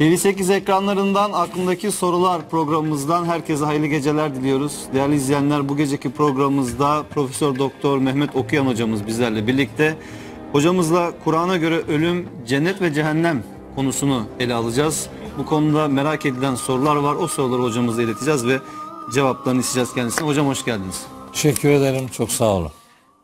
TV8 ekranlarından aklındaki sorular programımızdan herkese hayırlı geceler diliyoruz. Değerli izleyenler bu geceki programımızda Profesör Doktor Mehmet Okuyan hocamız bizlerle birlikte. Hocamızla Kur'an'a göre ölüm, cennet ve cehennem konusunu ele alacağız. Bu konuda merak edilen sorular var. O soruları hocamıza ileteceğiz ve cevaplarını isteyeceğiz kendisine. Hocam hoş geldiniz. Teşekkür ederim. Çok sağ olun.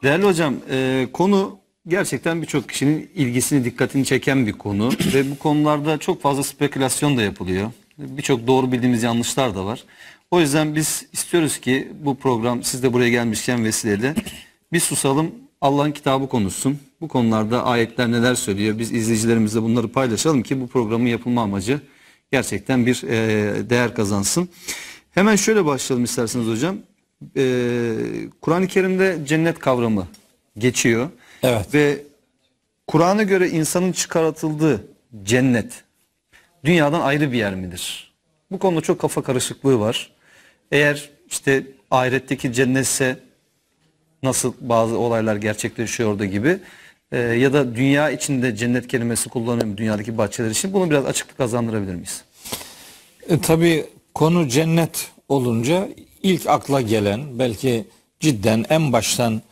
Değerli hocam e, konu gerçekten birçok kişinin ilgisini, dikkatini çeken bir konu ve bu konularda çok fazla spekülasyon da yapılıyor. Birçok doğru bildiğimiz yanlışlar da var. O yüzden biz istiyoruz ki bu program siz de buraya gelmişken vesileyle bir susalım Allah'ın kitabı konuşsun. Bu konularda ayetler neler söylüyor biz izleyicilerimizle bunları paylaşalım ki bu programın yapılma amacı gerçekten bir e, değer kazansın. Hemen şöyle başlayalım isterseniz hocam. E, Kur'an-ı Kerim'de cennet kavramı geçiyor. Evet. Ve Kur'an'a göre insanın çıkartıldığı cennet dünyadan ayrı bir yer midir? Bu konuda çok kafa karışıklığı var. Eğer işte ahiretteki cennetse nasıl bazı olaylar gerçekleşiyor orada gibi e, ya da dünya içinde cennet kelimesi kullanıyor mu dünyadaki bahçeler için bunu biraz açıklık kazandırabilir miyiz? E, tabii konu cennet olunca ilk akla gelen belki cidden en baştan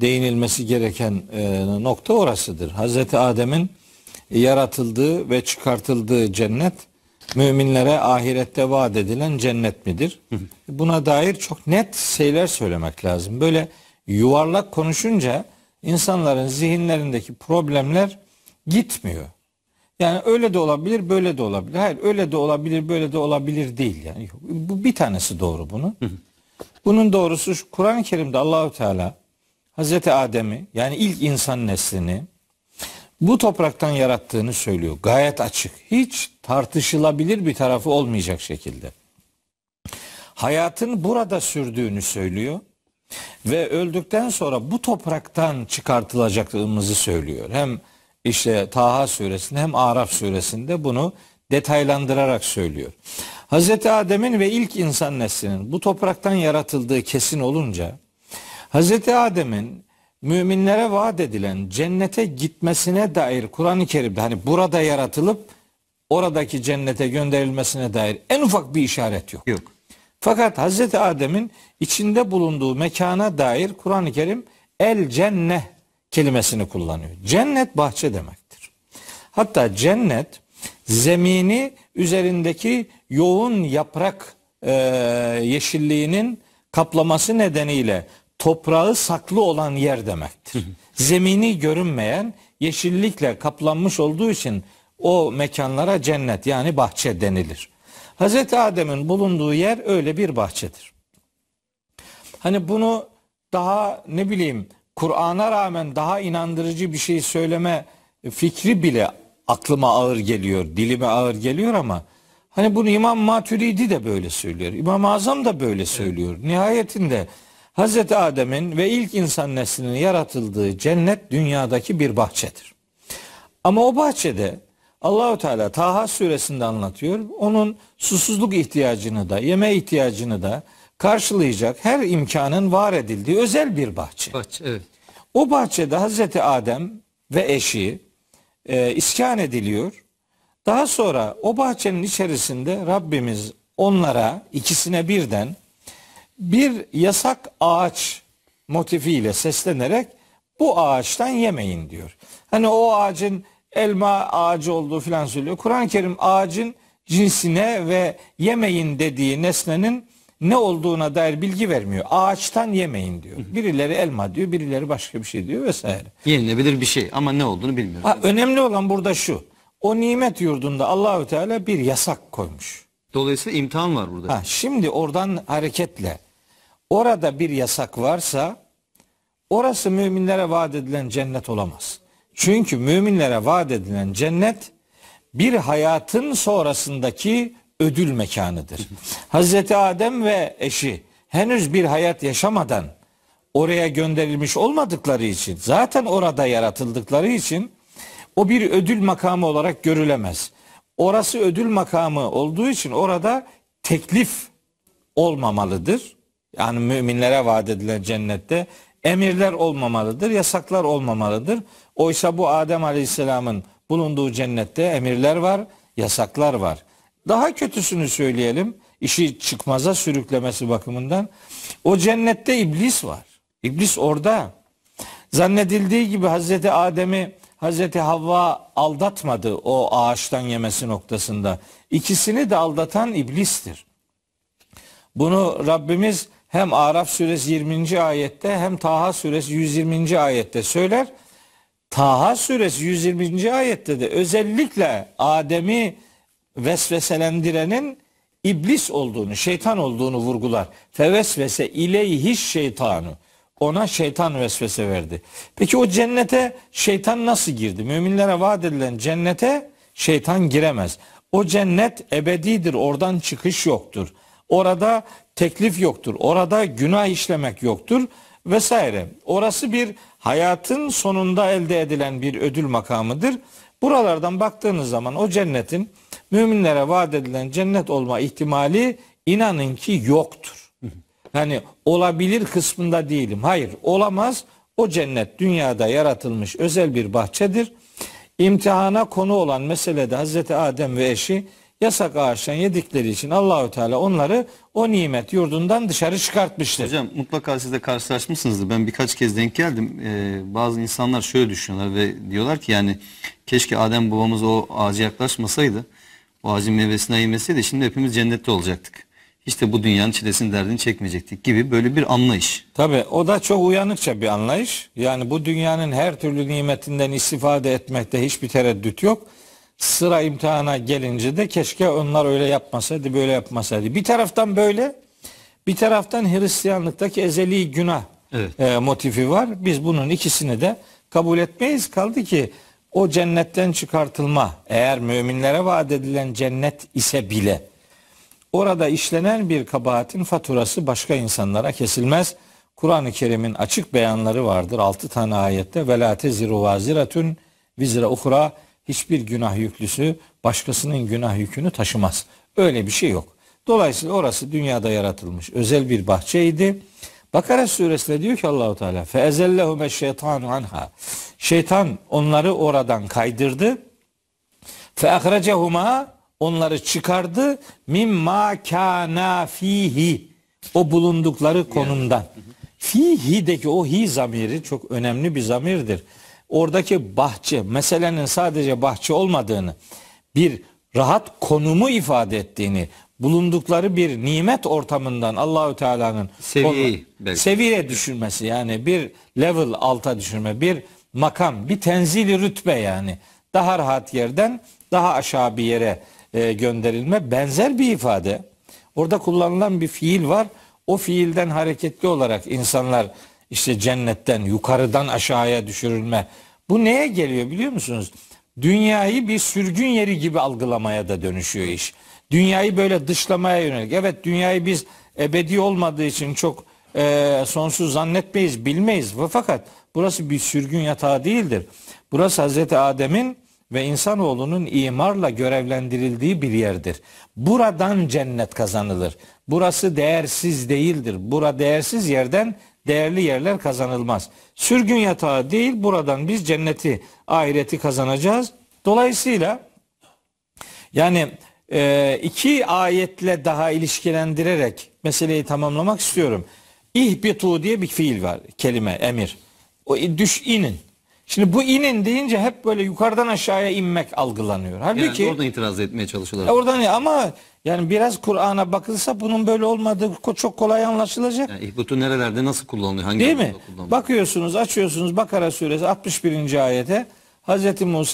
değinilmesi gereken e, nokta orasıdır. Hazreti Adem'in yaratıldığı ve çıkartıldığı cennet müminlere ahirette vaat edilen cennet midir? Buna dair çok net şeyler söylemek lazım. Böyle yuvarlak konuşunca insanların zihinlerindeki problemler gitmiyor. Yani öyle de olabilir, böyle de olabilir. Hayır, öyle de olabilir, böyle de olabilir değil yani. Bu bir tanesi doğru bunun. Bunun doğrusu Kur'an-ı Kerim'de Allahü Teala Hazreti Adem'i yani ilk insan neslini bu topraktan yarattığını söylüyor. Gayet açık. Hiç tartışılabilir bir tarafı olmayacak şekilde. Hayatın burada sürdüğünü söylüyor ve öldükten sonra bu topraktan çıkartılacağımızı söylüyor. Hem işte Taha suresinde hem Araf suresinde bunu detaylandırarak söylüyor. Hazreti Adem'in ve ilk insan neslinin bu topraktan yaratıldığı kesin olunca Hazreti Adem'in müminlere vaat edilen cennete gitmesine dair Kur'an-ı Kerim'de hani burada yaratılıp oradaki cennete gönderilmesine dair en ufak bir işaret yok. Yok. Fakat Hazreti Adem'in içinde bulunduğu mekana dair Kur'an-ı Kerim el cenneh kelimesini kullanıyor. Cennet bahçe demektir. Hatta cennet zemini üzerindeki yoğun yaprak e, yeşilliğinin kaplaması nedeniyle toprağı saklı olan yer demektir. Zemini görünmeyen yeşillikle kaplanmış olduğu için o mekanlara cennet yani bahçe denilir. Hazreti Adem'in bulunduğu yer öyle bir bahçedir. Hani bunu daha ne bileyim Kur'an'a rağmen daha inandırıcı bir şey söyleme fikri bile aklıma ağır geliyor, dilime ağır geliyor ama hani bunu İmam Maturidi de böyle söylüyor. İmam Azam da böyle söylüyor. Nihayetinde Hz. Adem'in ve ilk insan neslinin yaratıldığı cennet dünyadaki bir bahçedir. Ama o bahçede Allahu Teala Taha suresinde anlatıyor. Onun susuzluk ihtiyacını da, yeme ihtiyacını da karşılayacak her imkanın var edildiği özel bir bahçe. bahçe evet. O bahçede Hazreti Adem ve eşi e, iskan ediliyor. Daha sonra o bahçenin içerisinde Rabbimiz onlara ikisine birden bir yasak ağaç motifiyle seslenerek bu ağaçtan yemeyin diyor. Hani o ağacın elma ağacı olduğu filan söylüyor. Kur'an-ı Kerim ağacın cinsine ve yemeyin dediği nesnenin ne olduğuna dair bilgi vermiyor. Ağaçtan yemeyin diyor. Birileri elma diyor, birileri başka bir şey diyor vesaire. Yenilebilir bir şey ama ne olduğunu bilmiyoruz. Ha, önemli olan burada şu. O nimet yurdunda Allahü Teala bir yasak koymuş. Dolayısıyla imtihan var burada. Ha, şimdi oradan hareketle orada bir yasak varsa orası müminlere vaat edilen cennet olamaz. Çünkü müminlere vaat edilen cennet bir hayatın sonrasındaki ödül mekanıdır. Hazreti Adem ve eşi henüz bir hayat yaşamadan oraya gönderilmiş olmadıkları için zaten orada yaratıldıkları için o bir ödül makamı olarak görülemez. Orası ödül makamı olduğu için orada teklif olmamalıdır yani müminlere vaat edilen cennette emirler olmamalıdır, yasaklar olmamalıdır. Oysa bu Adem Aleyhisselam'ın bulunduğu cennette emirler var, yasaklar var. Daha kötüsünü söyleyelim. işi çıkmaza sürüklemesi bakımından o cennette iblis var. İblis orada. Zannedildiği gibi Hazreti Adem'i Hazreti Havva aldatmadı o ağaçtan yemesi noktasında. İkisini de aldatan iblistir. Bunu Rabbimiz hem Araf suresi 20. ayette hem Taha suresi 120. ayette söyler. Taha suresi 120. ayette de özellikle Adem'i vesveselendirenin iblis olduğunu, şeytan olduğunu vurgular. Fevesvese ileyhiş şeytanu. Ona şeytan vesvese verdi. Peki o cennete şeytan nasıl girdi? Müminlere vaat edilen cennete şeytan giremez. O cennet ebedidir. Oradan çıkış yoktur. Orada teklif yoktur. Orada günah işlemek yoktur vesaire. Orası bir hayatın sonunda elde edilen bir ödül makamıdır. Buralardan baktığınız zaman o cennetin müminlere vaat edilen cennet olma ihtimali inanın ki yoktur. Yani olabilir kısmında değilim. Hayır olamaz. O cennet dünyada yaratılmış özel bir bahçedir. İmtihana konu olan meselede Hazreti Adem ve eşi yasak ağaçtan yedikleri için Allahü Teala onları o nimet yurdundan dışarı çıkartmıştır. Hocam mutlaka siz de karşılaşmışsınızdır. Ben birkaç kez denk geldim. Ee, bazı insanlar şöyle düşünüyorlar ve diyorlar ki yani keşke Adem babamız o ağaca yaklaşmasaydı. O ağacın meyvesini yemeseydi şimdi hepimiz cennette olacaktık. İşte bu dünyanın çilesini derdini çekmeyecektik gibi böyle bir anlayış. Tabi o da çok uyanıkça bir anlayış. Yani bu dünyanın her türlü nimetinden istifade etmekte hiçbir tereddüt yok sıra imtihana gelince de keşke onlar öyle yapmasaydı, böyle yapmasaydı. Bir taraftan böyle, bir taraftan Hristiyanlıktaki ezeli günah evet. e, motifi var. Biz bunun ikisini de kabul etmeyiz. Kaldı ki o cennetten çıkartılma eğer müminlere vaat edilen cennet ise bile orada işlenen bir kabahatin faturası başka insanlara kesilmez. Kur'an-ı Kerim'in açık beyanları vardır. altı tane ayette ve la teziru vaziratun vizra uhra hiçbir günah yüklüsü başkasının günah yükünü taşımaz. Öyle bir şey yok. Dolayısıyla orası dünyada yaratılmış özel bir bahçeydi. Bakara suresinde diyor ki Allahu Teala fe ezellehume şeytanu anha. Şeytan onları oradan kaydırdı. Fe ahracehuma onları çıkardı mimma kana fihi o bulundukları konumdan. Fihi'deki o hi zamiri çok önemli bir zamirdir oradaki bahçe meselenin sadece bahçe olmadığını bir rahat konumu ifade ettiğini bulundukları bir nimet ortamından Allahü Teala'nın seviye seviye düşürmesi yani bir level alta düşürme bir makam bir tenzili rütbe yani daha rahat yerden daha aşağı bir yere e, gönderilme benzer bir ifade. Orada kullanılan bir fiil var. O fiilden hareketli olarak insanlar işte cennetten yukarıdan aşağıya düşürülme. Bu neye geliyor biliyor musunuz? Dünyayı bir sürgün yeri gibi algılamaya da dönüşüyor iş. Dünyayı böyle dışlamaya yönelik. Evet dünyayı biz ebedi olmadığı için çok e, sonsuz zannetmeyiz, bilmeyiz. Fakat burası bir sürgün yatağı değildir. Burası Hazreti Adem'in ve insanoğlunun imarla görevlendirildiği bir yerdir. Buradan cennet kazanılır. Burası değersiz değildir. Bura değersiz yerden değerli yerler kazanılmaz. Sürgün yatağı değil buradan biz cenneti, ahireti kazanacağız. Dolayısıyla yani e, iki ayetle daha ilişkilendirerek meseleyi tamamlamak istiyorum. İhbitu diye bir fiil var, kelime, emir. O düş inin. Şimdi bu inin deyince hep böyle yukarıdan aşağıya inmek algılanıyor. Halbuki yani oradan itiraz etmeye çalışıyorlar. E, oradan ama yani biraz Kur'an'a bakılsa bunun böyle olmadığı çok kolay anlaşılacak. Yani ihbutu nerelerde nasıl kullanılıyor? Hangi Değil mi? Kullanılıyor? Bakıyorsunuz, açıyorsunuz Bakara suresi 61. ayete. Hz.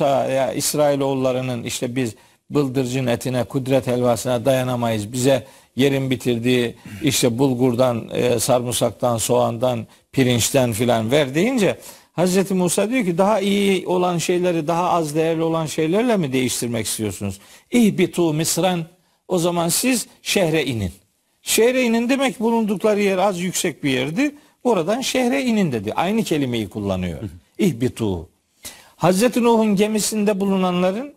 ya İsrailoğullarının işte biz bıldırcın etine, kudret helvasına dayanamayız. Bize yerin bitirdiği işte bulgurdan, e, sarımsaktan, soğandan, pirinçten filan ver deyince Hz. Musa diyor ki daha iyi olan şeyleri, daha az değerli olan şeylerle mi değiştirmek istiyorsunuz? İhbitu misran o zaman siz şehre inin. Şehre inin demek bulundukları yer az yüksek bir yerdi. Oradan şehre inin dedi. Aynı kelimeyi kullanıyor. İhbitu. Hazreti Nuh'un gemisinde bulunanların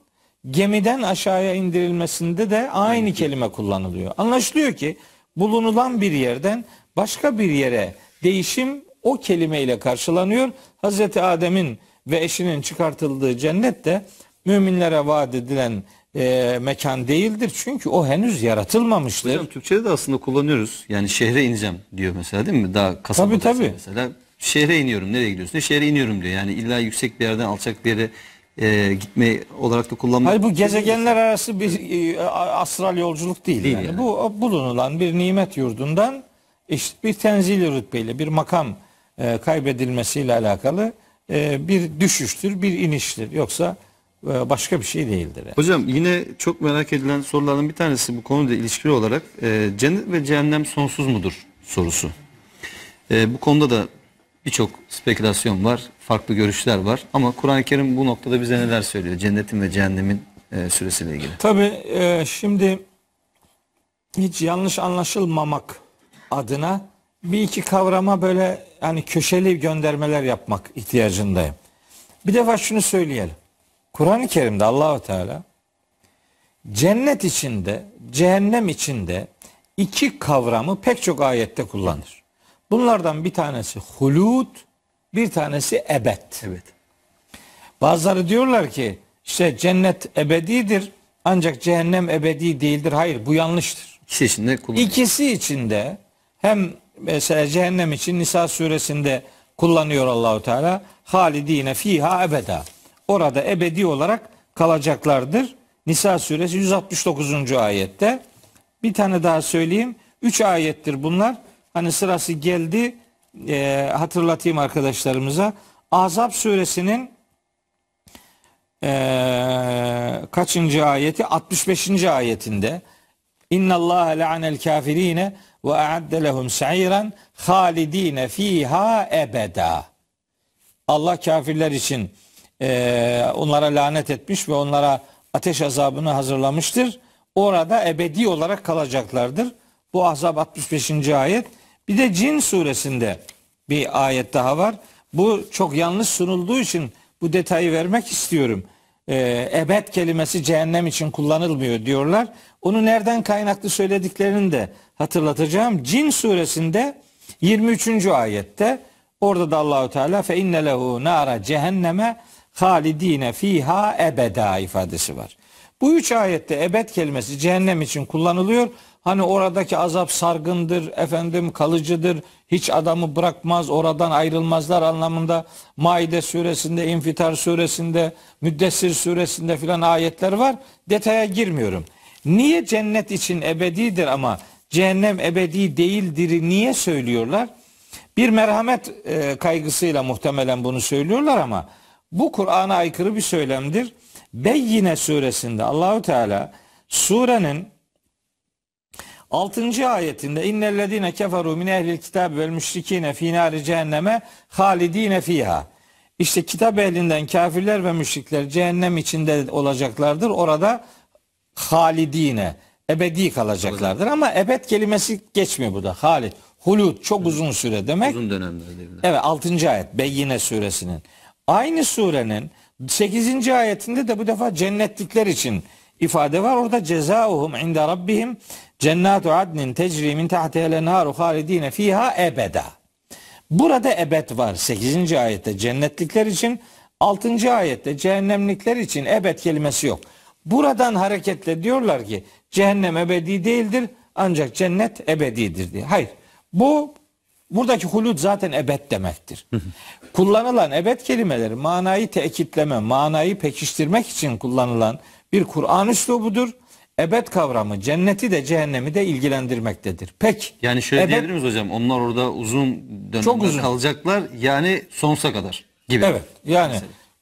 gemiden aşağıya indirilmesinde de aynı şey. kelime kullanılıyor. Anlaşılıyor ki bulunulan bir yerden başka bir yere değişim o kelimeyle karşılanıyor. Hazreti Adem'in ve eşinin çıkartıldığı cennet de müminlere vaat edilen e, mekan değildir. Çünkü o henüz yaratılmamıştır. Hocam Türkçe'de de aslında kullanıyoruz. Yani şehre ineceğim diyor mesela değil mi? Daha kasabada tabii, tabii. mesela. Şehre iniyorum. Nereye gidiyorsun? E, şehre iniyorum diyor. Yani illa yüksek bir yerden alçak bir yere e, gitme olarak da kullanmak. Hayır bu gezegenler arası bir e, astral yolculuk değil. değil yani. yani. Bu bulunulan bir nimet yurdundan işte bir tenzil rütbeyle bir makam e, kaybedilmesiyle alakalı e, bir düşüştür, bir iniştir. Yoksa e, başka bir şey değildir. Yani. Hocam yine çok merak edilen soruların bir tanesi bu konuyla ilişkili olarak e, cennet ve cehennem sonsuz mudur sorusu. E, bu konuda da birçok spekülasyon var, farklı görüşler var ama Kur'an-ı Kerim bu noktada bize neler söylüyor cennetin ve cehennemin e, süresiyle ilgili? Tabii e, şimdi hiç yanlış anlaşılmamak adına bir iki kavrama böyle yani köşeli göndermeler yapmak ihtiyacındayım. Bir defa şunu söyleyelim. Kur'an-ı Kerim'de Allahu Teala cennet içinde, cehennem içinde iki kavramı pek çok ayette kullanır. Bunlardan bir tanesi hulut, bir tanesi ebed. Evet. Bazıları diyorlar ki işte cennet ebedidir ancak cehennem ebedi değildir. Hayır bu yanlıştır. İkisi içinde İkisi içinde hem mesela cehennem için Nisa suresinde kullanıyor Allahu Teala halidine fiha ebeda orada ebedi olarak kalacaklardır. Nisa suresi 169. ayette. Bir tane daha söyleyeyim. Üç ayettir bunlar. Hani sırası geldi e, hatırlatayım arkadaşlarımıza. Azap suresinin e, kaçıncı ayeti? 65. ayetinde. İnna Allah la'anel kafirine ve a'adde lehum sa'iran halidine fiha ebeda. Allah kafirler için e, onlara lanet etmiş ve onlara ateş azabını hazırlamıştır. Orada ebedi olarak kalacaklardır. Bu azab 65. ayet. Bir de Cin suresinde bir ayet daha var. Bu çok yanlış sunulduğu için bu detayı vermek istiyorum. Ee, ebed kelimesi cehennem için kullanılmıyor diyorlar. Onu nereden kaynaklı söylediklerini de hatırlatacağım. Cin suresinde 23. ayette orada da Allahu Teala fe inne lehu nara cehenneme halidine fiha ebeda ifadesi var. Bu üç ayette ebed kelimesi cehennem için kullanılıyor. Hani oradaki azap sargındır, efendim kalıcıdır, hiç adamı bırakmaz, oradan ayrılmazlar anlamında Maide suresinde, İnfitar suresinde, Müddessir suresinde filan ayetler var. Detaya girmiyorum. Niye cennet için ebedidir ama cehennem ebedi değildir niye söylüyorlar? Bir merhamet e, kaygısıyla muhtemelen bunu söylüyorlar ama bu Kur'an'a aykırı bir söylemdir. Beyyine suresinde Allahu Teala surenin 6. ayetinde innellezine keferu min ehlil kitab vel müşrikine fi nari cehenneme halidine fiha. İşte kitap elinden kafirler ve müşrikler cehennem içinde olacaklardır. Orada halidine ebedi kalacaklardır ama ebed kelimesi geçmiyor burada. Halid, hulud çok uzun süre demek. Uzun dönemler. Evet 6. ayet Beyyine suresinin. Aynı surenin 8. ayetinde de bu defa cennetlikler için ifade var. Orada cezauhum inda rabbihim cennatu adnin tecri min tahtihel enharu halidine fiha ebeda. Burada ebed var 8. ayette cennetlikler için 6. ayette cehennemlikler için ebed kelimesi yok. Buradan hareketle diyorlar ki cehennem ebedi değildir ancak cennet ebedidir diye. Hayır bu buradaki hulud zaten ebed demektir. Kullanılan ebed kelimeleri manayı tekitleme, manayı pekiştirmek için kullanılan bir Kur'an üslubudur. Ebed kavramı cenneti de cehennemi de ilgilendirmektedir. Pek. Yani şöyle ebed, diyebilir hocam? Onlar orada uzun dönemler kalacaklar. Yani sonsuza kadar gibi. Evet. Yani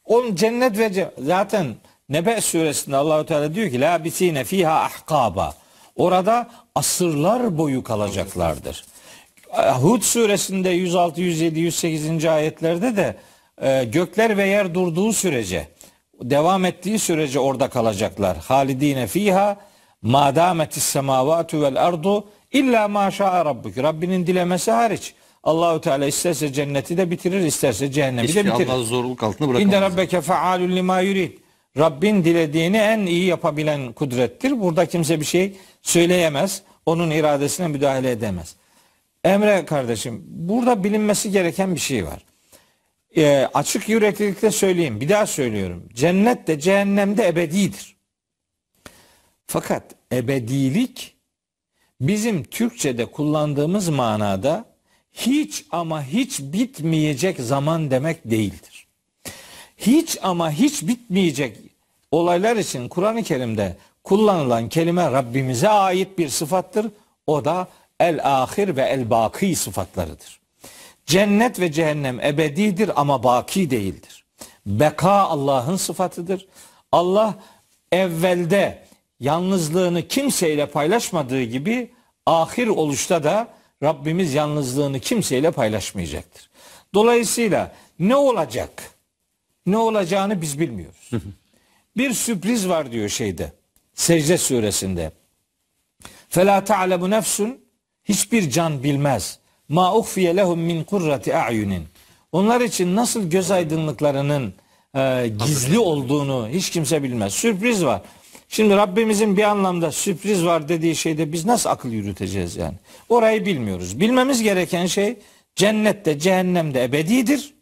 on cennet ve ce zaten Nebe suresinde Allahu Teala diyor ki la bisine fiha ahkaba. Orada asırlar boyu kalacaklardır. Hud suresinde 106, 107, 108. ayetlerde de e, gökler ve yer durduğu sürece, devam ettiği sürece orada kalacaklar. Halidine fiha madametis semavatu vel ardu illa maşa rabbuk. Rabbinin dilemesi hariç. Allahü Teala isterse cenneti de bitirir, isterse cehennemi Hiçbir de bitirir. Allah zorluk altında bırakamaz. İnne rabbeke faalun lima yurid. Rabbin dilediğini en iyi yapabilen kudrettir. Burada kimse bir şey söyleyemez. Onun iradesine müdahale edemez. Emre kardeşim burada bilinmesi gereken bir şey var. E, açık yüreklilikle söyleyeyim. Bir daha söylüyorum. Cennet de cehennem de ebedidir. Fakat ebedilik bizim Türkçe'de kullandığımız manada hiç ama hiç bitmeyecek zaman demek değildir. Hiç ama hiç bitmeyecek olaylar için Kur'an-ı Kerim'de kullanılan kelime Rabbimize ait bir sıfattır. O da el ahir ve el baki sıfatlarıdır. Cennet ve cehennem ebedidir ama baki değildir. Beka Allah'ın sıfatıdır. Allah evvelde yalnızlığını kimseyle paylaşmadığı gibi ahir oluşta da Rabbimiz yalnızlığını kimseyle paylaşmayacaktır. Dolayısıyla ne olacak? Ne olacağını biz bilmiyoruz. Bir sürpriz var diyor şeyde. Secde suresinde. Fela ta'lemu nefsun Hiçbir can bilmez. Ma uhfiye lehum min kurrati a'yunin. Onlar için nasıl göz aydınlıklarının e, gizli olduğunu hiç kimse bilmez. Sürpriz var. Şimdi Rabbimizin bir anlamda sürpriz var dediği şeyde biz nasıl akıl yürüteceğiz yani? Orayı bilmiyoruz. Bilmemiz gereken şey cennette, cehennemde ebedidir.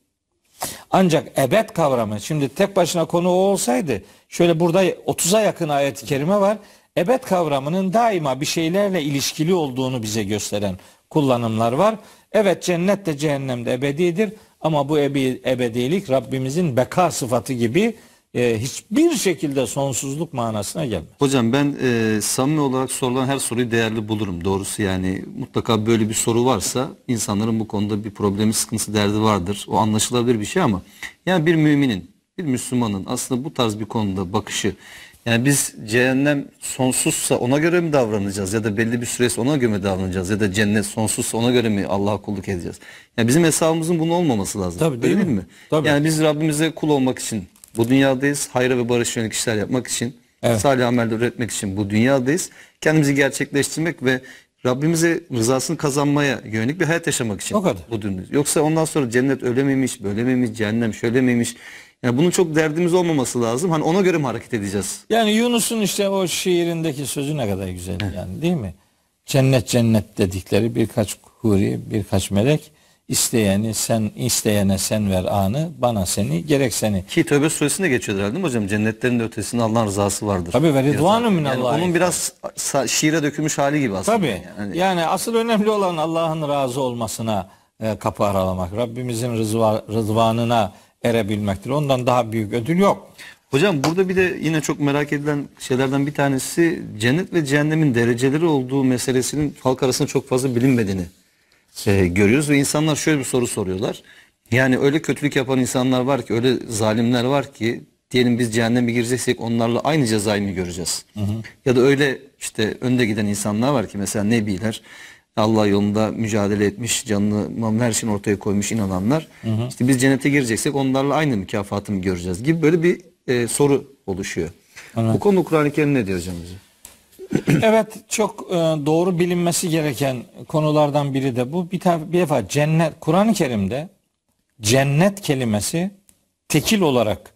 Ancak ebed kavramı şimdi tek başına konu o olsaydı şöyle burada 30'a yakın ayet-i kerime var ebed kavramının daima bir şeylerle ilişkili olduğunu bize gösteren kullanımlar var. Evet cennet de cehennem de ebedidir ama bu ebedilik Rabbimizin beka sıfatı gibi e, hiçbir şekilde sonsuzluk manasına gelmez. Hocam ben e, samimi olarak sorulan her soruyu değerli bulurum doğrusu yani mutlaka böyle bir soru varsa insanların bu konuda bir problemi sıkıntısı derdi vardır o anlaşılabilir bir şey ama yani bir müminin bir Müslümanın aslında bu tarz bir konuda bakışı yani biz cehennem sonsuzsa ona göre mi davranacağız ya da belli bir süresi ona göre mi davranacağız ya da cennet sonsuzsa ona göre mi Allah'a kulluk edeceğiz? Yani bizim hesabımızın bunun olmaması lazım. Tabii değil, değil mi? mi? Tabii. Yani biz Rabbimize kul olmak için bu dünyadayız. Hayra ve barış yönelik işler yapmak için, evet. salih ameller üretmek için bu dünyadayız. Kendimizi gerçekleştirmek ve Rabbimize rızasını kazanmaya yönelik bir hayat yaşamak için. O kadar. Bu dünya. Yoksa ondan sonra cennet öyle miymiş, böyle miymiş, cehennem şöyle miymiş, yani bunun çok derdimiz olmaması lazım. Hani ona göre mi hareket edeceğiz? Yani Yunus'un işte o şiirindeki sözü ne kadar güzel yani değil mi? Cennet cennet dedikleri birkaç huri, birkaç melek isteyeni sen isteyene sen ver anı bana seni gerek seni. Ki Tövbe suresinde geçiyor herhalde değil mi hocam? Cennetlerin de ötesinde Allah'ın rızası vardır. Tabi ve ridvanu min yani Onun biraz şiire dökülmüş hali gibi aslında. Tabi yani, yani, yani asıl önemli olan Allah'ın razı olmasına e, kapı aralamak. Rabbimizin rızva, rızvanına erebilmektir. Ondan daha büyük ödül yok. Hocam burada bir de yine çok merak edilen şeylerden bir tanesi cennet ve cehennemin dereceleri olduğu meselesinin halk arasında çok fazla bilinmediğini e, görüyoruz ve insanlar şöyle bir soru soruyorlar. Yani öyle kötülük yapan insanlar var ki, öyle zalimler var ki diyelim biz cehenneme gireceksek onlarla aynı cezayı mı göreceğiz? Hı hı. Ya da öyle işte önde giden insanlar var ki mesela nebiler Allah yolunda mücadele etmiş, canını mamın her şeyini ortaya koymuş inananlar. Hı hı. İşte biz cennete gireceksek onlarla aynı mükafatı mı göreceğiz gibi böyle bir e, soru oluşuyor. Evet. Bu konu Kur'an-ı Kerim ne diyor hocam evet çok e, doğru bilinmesi gereken konulardan biri de bu. Bir, bir defa cennet, Kur'an-ı Kerim'de cennet kelimesi tekil olarak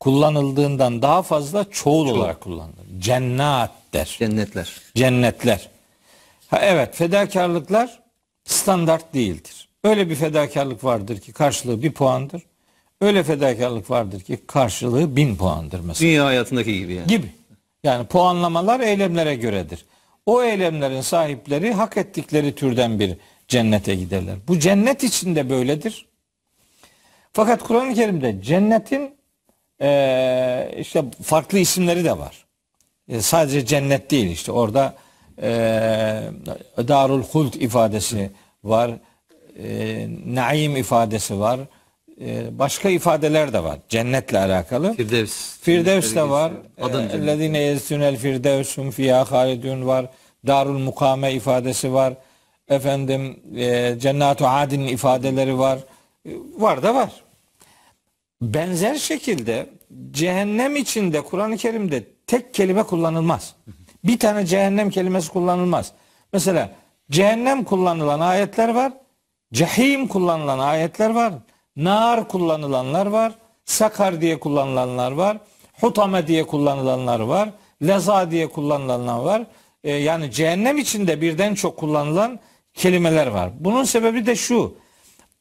kullanıldığından daha fazla çoğul Çoğul. olarak kullanılır. Cennat der. Cennetler. Cennetler. Ha, evet fedakarlıklar standart değildir. Öyle bir fedakarlık vardır ki karşılığı bir puandır. Öyle fedakarlık vardır ki karşılığı bin puandır mesela. Dünya hayatındaki gibi yani. Gibi. Yani puanlamalar eylemlere göredir. O eylemlerin sahipleri hak ettikleri türden bir cennete giderler. Bu cennet içinde böyledir. Fakat Kur'an-ı Kerim'de cennetin e, işte farklı isimleri de var. E, sadece cennet değil işte orada e, Darul Hult ifadesi var. E, naim ifadesi var. E, başka ifadeler de var. Cennetle alakalı. Firdevs. Firdevs de var. Ellezine yezdünel firdevsum fiyâ halidun var. Darul Mukame ifadesi var. Efendim e, Cennet-u Adin ifadeleri var. E, var da var. Benzer şekilde cehennem içinde Kur'an-ı Kerim'de tek kelime kullanılmaz. Hı hı bir tane cehennem kelimesi kullanılmaz. Mesela cehennem kullanılan ayetler var. Cehim kullanılan ayetler var. Nar kullanılanlar var. Sakar diye kullanılanlar var. Hutame diye kullanılanlar var. Leza diye kullanılanlar var. E, yani cehennem içinde birden çok kullanılan kelimeler var. Bunun sebebi de şu.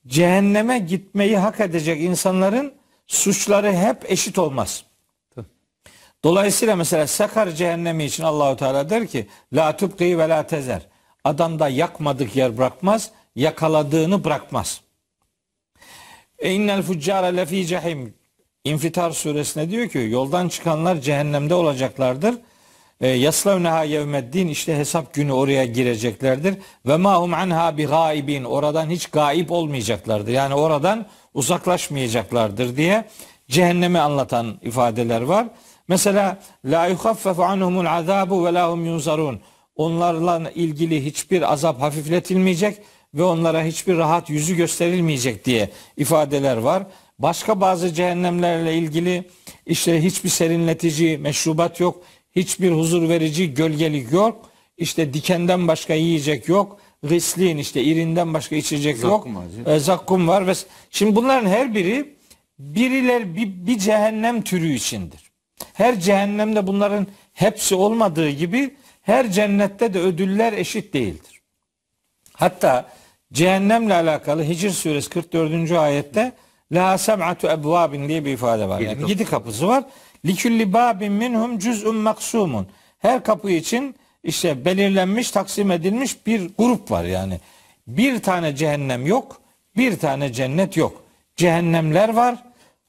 Cehenneme gitmeyi hak edecek insanların suçları hep eşit olmaz. Dolayısıyla mesela Sakar cehennemi için Allahu Teala der ki la tübki ve la tezer. Adamda yakmadık yer bırakmaz, yakaladığını bırakmaz. E innel fuccare lefi cehim. İnfitar suresine diyor ki yoldan çıkanlar cehennemde olacaklardır. E, Yaslavneha yevmeddin işte hesap günü oraya gireceklerdir. Ve mahum anha bi gaibin oradan hiç gaip olmayacaklardır. Yani oradan uzaklaşmayacaklardır diye cehennemi anlatan ifadeler var. Mesela la yuhaffefu anhumul azabu ve lahum yunzarun. Onlarla ilgili hiçbir azap hafifletilmeyecek ve onlara hiçbir rahat yüzü gösterilmeyecek diye ifadeler var. Başka bazı cehennemlerle ilgili işte hiçbir serinletici meşrubat yok, hiçbir huzur verici gölgelik yok, işte dikenden başka yiyecek yok, rislin işte irinden başka içecek zakkum yok, var. E, zakkum var. Ve... Şimdi bunların her biri biriler bir, bir cehennem türü içindir. Her cehennemde bunların hepsi olmadığı gibi her cennette de ödüller eşit değildir. Hatta cehennemle alakalı Hicr suresi 44. ayette La sem'atu ebvabin diye bir ifade var. Yani yedi kapısı var. Likulli babin minhum cüz'un maksumun. Her kapı için işte belirlenmiş, taksim edilmiş bir grup var yani. Bir tane cehennem yok, bir tane cennet yok. Cehennemler var.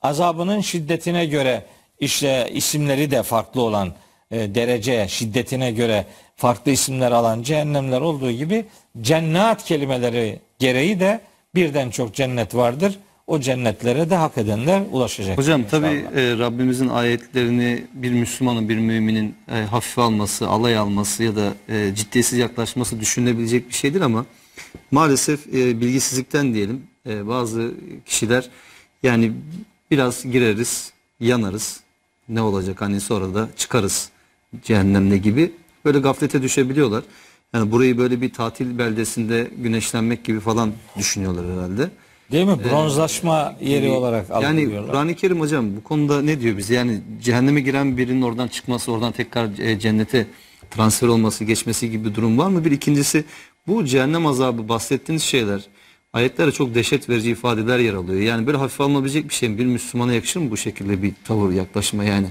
Azabının şiddetine göre işte isimleri de farklı olan e, derece şiddetine göre farklı isimler alan cehennemler olduğu gibi cennet kelimeleri gereği de birden çok cennet vardır. O cennetlere de hak edenler ulaşacak. Hocam tabi e, Rabbimizin ayetlerini bir Müslümanın bir müminin e, hafife alması, alay alması ya da e, ciddiyetsiz yaklaşması düşünülebilecek bir şeydir ama maalesef e, bilgisizlikten diyelim e, bazı kişiler yani biraz gireriz, yanarız, ne olacak hani sonra da çıkarız cehennemde gibi böyle gaflete düşebiliyorlar. Yani burayı böyle bir tatil beldesinde güneşlenmek gibi falan düşünüyorlar herhalde. Değil mi? Ee, Bronzlaşma ee, yeri olarak algılıyorlar. Yani Kur'an-ı Kerim hocam bu konuda ne diyor bize? Yani cehenneme giren birinin oradan çıkması, oradan tekrar e, cennete transfer olması, geçmesi gibi bir durum var mı? Bir ikincisi bu cehennem azabı bahsettiğiniz şeyler Ayetlere çok dehşet verici ifadeler yer alıyor. Yani böyle hafife alınabilecek bir şey mi? Bir Müslümana yakışır mı bu şekilde bir tavır yaklaşma yani?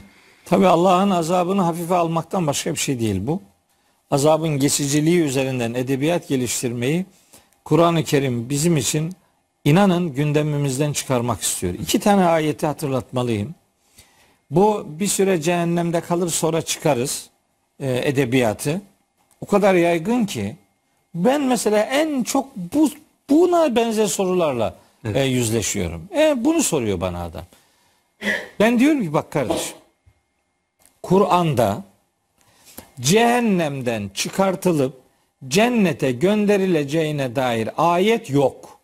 Tabi Allah'ın azabını hafife almaktan başka bir şey değil bu. Azabın geçiciliği üzerinden edebiyat geliştirmeyi Kur'an-ı Kerim bizim için inanın gündemimizden çıkarmak istiyor. İki tane ayeti hatırlatmalıyım. Bu bir süre cehennemde kalır sonra çıkarız e, edebiyatı. O kadar yaygın ki ben mesela en çok bu Buna benzer sorularla evet. e, yüzleşiyorum. E, bunu soruyor bana adam. Ben diyorum ki bak kardeş. Kur'an'da cehennemden çıkartılıp cennete gönderileceğine dair ayet yok.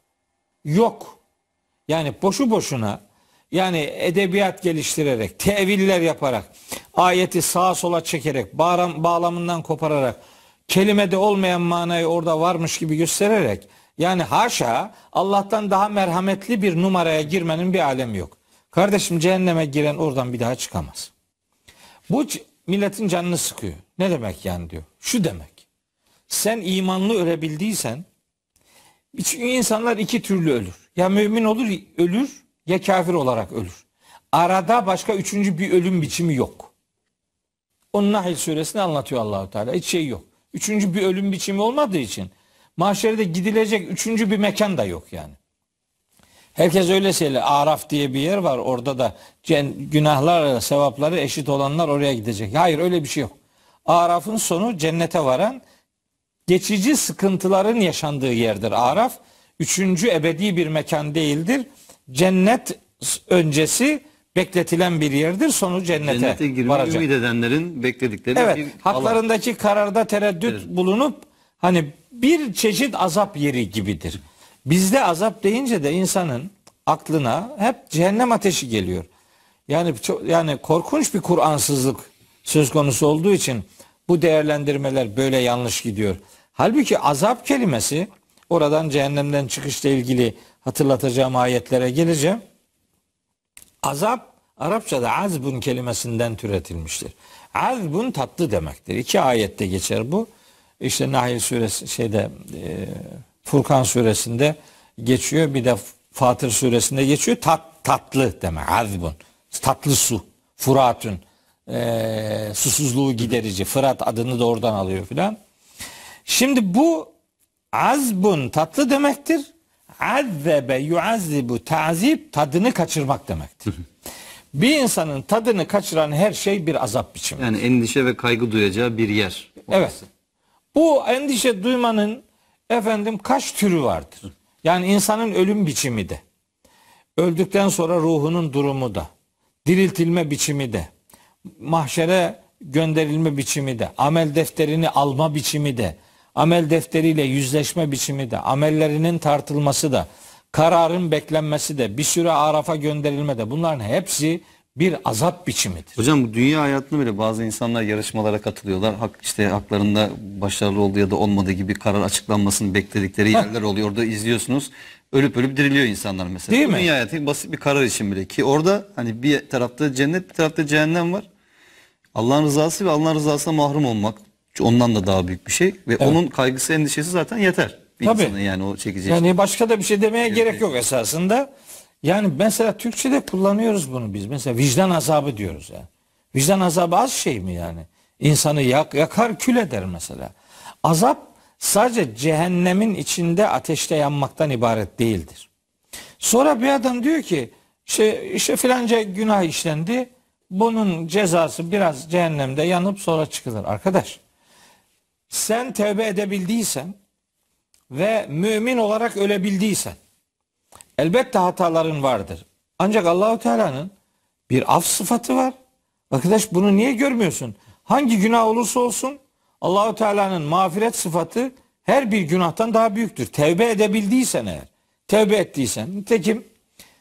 Yok. Yani boşu boşuna yani edebiyat geliştirerek, teviller yaparak, ayeti sağa sola çekerek, bağlamından kopararak, kelimede olmayan manayı orada varmış gibi göstererek yani haşa Allah'tan daha merhametli bir numaraya girmenin bir alemi yok. Kardeşim cehenneme giren oradan bir daha çıkamaz. Bu milletin canını sıkıyor. Ne demek yani diyor. Şu demek. Sen imanlı ölebildiysen çünkü insanlar iki türlü ölür. Ya mümin olur ölür ya kafir olarak ölür. Arada başka üçüncü bir ölüm biçimi yok. Onun Nahl suresini anlatıyor Allahu Teala. Hiç şey yok. Üçüncü bir ölüm biçimi olmadığı için Mahşerde gidilecek üçüncü bir mekan da yok yani. Herkes öyle söyle. Araf diye bir yer var. Orada da günahlar, sevapları eşit olanlar oraya gidecek. Hayır öyle bir şey yok. Araf'ın sonu cennete varan geçici sıkıntıların yaşandığı yerdir. Araf üçüncü ebedi bir mekan değildir. Cennet öncesi bekletilen bir yerdir. Sonu cennete, cennete girmeyi varacak. ümit edenlerin bekledikleri evet, bir haklarındaki alan. kararda tereddüt evet. bulunup hani bir çeşit azap yeri gibidir. Bizde azap deyince de insanın aklına hep cehennem ateşi geliyor. Yani çok, yani korkunç bir Kur'ansızlık söz konusu olduğu için bu değerlendirmeler böyle yanlış gidiyor. Halbuki azap kelimesi oradan cehennemden çıkışla ilgili hatırlatacağım ayetlere geleceğim. Azap Arapçada azbun kelimesinden türetilmiştir. Azbun tatlı demektir. İki ayette geçer bu işte Nahil suresi şeyde e, Furkan suresinde geçiyor. Bir de Fatır suresinde geçiyor. Tat, tatlı demek. Azbun. Tatlı su. Furatun. E, susuzluğu giderici. Fırat adını da oradan alıyor filan. Şimdi bu azbun tatlı demektir. Azzebe yuazzibu tazib tadını kaçırmak demektir. bir insanın tadını kaçıran her şey bir azap biçimi. Yani endişe ve kaygı duyacağı bir yer. Orası. Evet. Bu endişe duymanın efendim kaç türü vardır? Yani insanın ölüm biçimi de, öldükten sonra ruhunun durumu da, diriltilme biçimi de, mahşere gönderilme biçimi de, amel defterini alma biçimi de, amel defteriyle yüzleşme biçimi de, amellerinin tartılması da, kararın beklenmesi de, bir süre Araf'a gönderilme de bunların hepsi bir azap biçimidir. Hocam bu dünya hayatında bile bazı insanlar yarışmalara katılıyorlar. Hak, işte haklarında başarılı oldu ya da olmadığı gibi karar açıklanmasını bekledikleri yerler oluyor. Orada izliyorsunuz. Ölüp ölüp diriliyor insanlar mesela. Değil mi? Dünya hayatı basit bir karar için bile ki orada hani bir tarafta cennet bir tarafta cehennem var. Allah'ın rızası ve Allah'ın rızasına mahrum olmak ondan da daha büyük bir şey ve evet. onun kaygısı endişesi zaten yeter. Bir Tabii. yani o çekeceği. Yani şey. başka da bir şey demeye evet. gerek yok esasında. Yani mesela Türkçe'de kullanıyoruz bunu biz. Mesela vicdan azabı diyoruz ya. Vicdan azabı az şey mi yani? İnsanı yak, yakar kül eder mesela. Azap sadece cehennemin içinde ateşte yanmaktan ibaret değildir. Sonra bir adam diyor ki işte, işte filanca günah işlendi. Bunun cezası biraz cehennemde yanıp sonra çıkılır. Arkadaş sen tevbe edebildiysen ve mümin olarak ölebildiysen Elbette hataların vardır. Ancak Allahu Teala'nın bir af sıfatı var. Arkadaş bunu niye görmüyorsun? Hangi günah olursa olsun Allahu Teala'nın mağfiret sıfatı her bir günahtan daha büyüktür. Tevbe edebildiysen eğer, tevbe ettiysen. Nitekim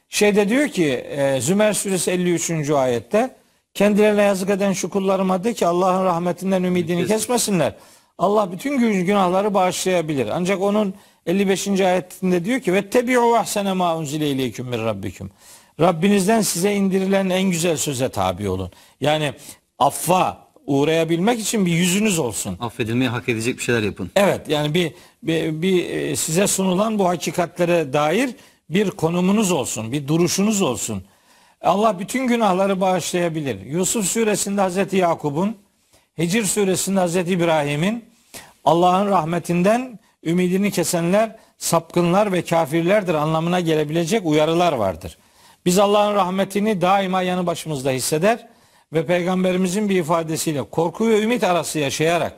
şeyde diyor ki e, Zümer suresi 53. ayette kendilerine yazık eden şu kullarıma de ki Allah'ın rahmetinden ümidini kesmesinler. Allah bütün günahları bağışlayabilir. Ancak onun 55. ayetinde diyor ki ve tebi'u ahsene ma unzile ileyküm min rabbikum. Rabbinizden size indirilen en güzel söze tabi olun. Yani affa uğrayabilmek için bir yüzünüz olsun. Affedilmeyi hak edecek bir şeyler yapın. Evet yani bir, bir, bir e, size sunulan bu hakikatlere dair bir konumunuz olsun, bir duruşunuz olsun. Allah bütün günahları bağışlayabilir. Yusuf suresinde Hazreti Yakup'un, Hicr suresinde Hazreti İbrahim'in Allah'ın rahmetinden ümidini kesenler sapkınlar ve kafirlerdir anlamına gelebilecek uyarılar vardır. Biz Allah'ın rahmetini daima yanı başımızda hisseder ve peygamberimizin bir ifadesiyle korku ve ümit arası yaşayarak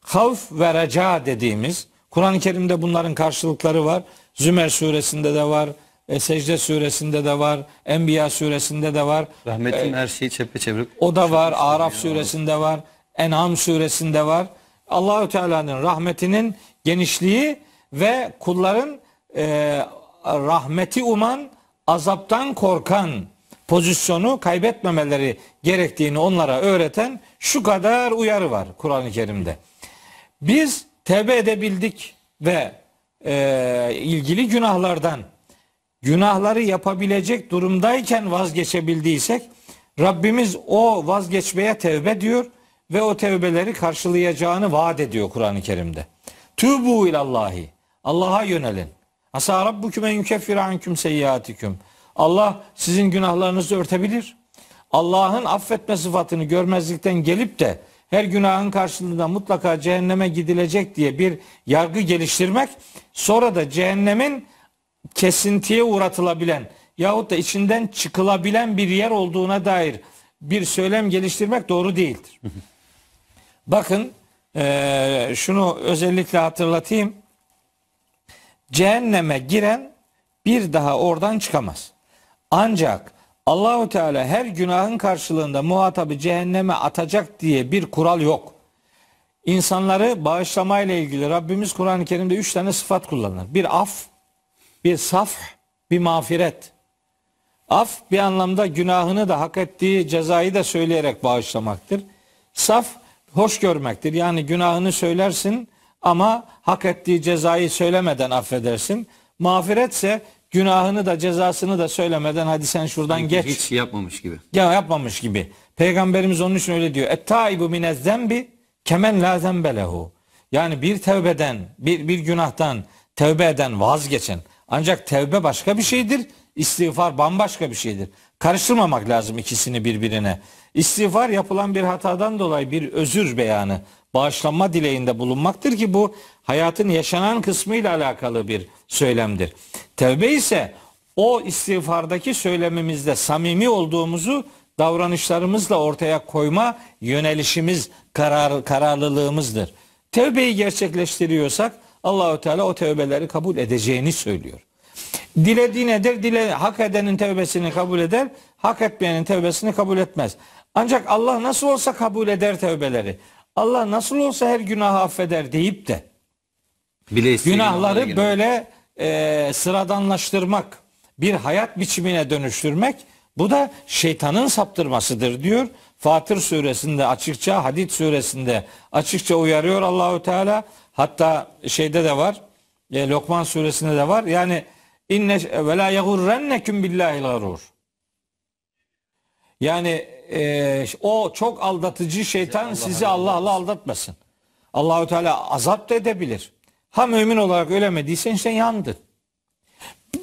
havf ve reca dediğimiz Kur'an-ı Kerim'de bunların karşılıkları var. Zümer suresinde de var. E, Secde suresinde de var. Enbiya suresinde de var. Rahmetin e, her şeyi çepeçevre. O da var. Araf suresinde var. En'am suresinde var. Allahü Teala'nın rahmetinin genişliği ve kulların e, rahmeti uman, azaptan korkan pozisyonu kaybetmemeleri gerektiğini onlara öğreten şu kadar uyarı var Kur'an-ı Kerim'de. Biz tevbe edebildik ve e, ilgili günahlardan günahları yapabilecek durumdayken vazgeçebildiysek Rabbimiz o vazgeçmeye tevbe diyor ve o tevbeleri karşılayacağını vaat ediyor Kur'an-ı Kerim'de. Tübu ilallahi. Allah'a yönelin. Asa rabbuküme yükeffir anküm seyyiatiküm. Allah sizin günahlarınızı örtebilir. Allah'ın affetme sıfatını görmezlikten gelip de her günahın karşılığında mutlaka cehenneme gidilecek diye bir yargı geliştirmek sonra da cehennemin kesintiye uğratılabilen yahut da içinden çıkılabilen bir yer olduğuna dair bir söylem geliştirmek doğru değildir. Bakın ee, şunu özellikle hatırlatayım. Cehenneme giren bir daha oradan çıkamaz. Ancak Allahu Teala her günahın karşılığında muhatabı cehenneme atacak diye bir kural yok. İnsanları bağışlamayla ilgili Rabbimiz Kur'an-ı Kerim'de üç tane sıfat kullanır. Bir af, bir saf, bir mağfiret. Af bir anlamda günahını da hak ettiği cezayı da söyleyerek bağışlamaktır. Saf hoş görmektir. Yani günahını söylersin ama hak ettiği cezayı söylemeden affedersin. Mağfiretse günahını da cezasını da söylemeden hadi sen şuradan Sanki geç. Hiç yapmamış gibi. Ya yapmamış gibi. Peygamberimiz onun için öyle diyor. Ettaibu minez zembi kemen la zembelehu. Yani bir tevbeden, bir, bir günahtan tevbe eden vazgeçen. Ancak tevbe başka bir şeydir. İstiğfar bambaşka bir şeydir. Karıştırmamak lazım ikisini birbirine. İstiğfar yapılan bir hatadan dolayı bir özür beyanı, bağışlanma dileğinde bulunmaktır ki bu hayatın yaşanan kısmıyla alakalı bir söylemdir. Tevbe ise o istiğfardaki söylemimizde samimi olduğumuzu davranışlarımızla ortaya koyma yönelişimiz, karar, kararlılığımızdır. Tevbeyi gerçekleştiriyorsak Allahü Teala o tevbeleri kabul edeceğini söylüyor. Dilediği nedir? Dile, hak edenin tevbesini kabul eder, hak etmeyenin tevbesini kabul etmez. Ancak Allah nasıl olsa kabul eder tevbeleri. Allah nasıl olsa her günahı affeder deyip de Bile günahları böyle e, sıradanlaştırmak, bir hayat biçimine dönüştürmek bu da şeytanın saptırmasıdır diyor. Fatır suresinde açıkça, Hadid suresinde açıkça uyarıyor Allahü Teala. Hatta şeyde de var. E, Lokman suresinde de var. Yani inne ve la yagurrennekum billahil garur. Yani e, o çok aldatıcı şeytan Allah sizi Allah'la Allah aldatmasın. Allahü Teala azap da edebilir. Ha mümin olarak ölemediysen sen yandın.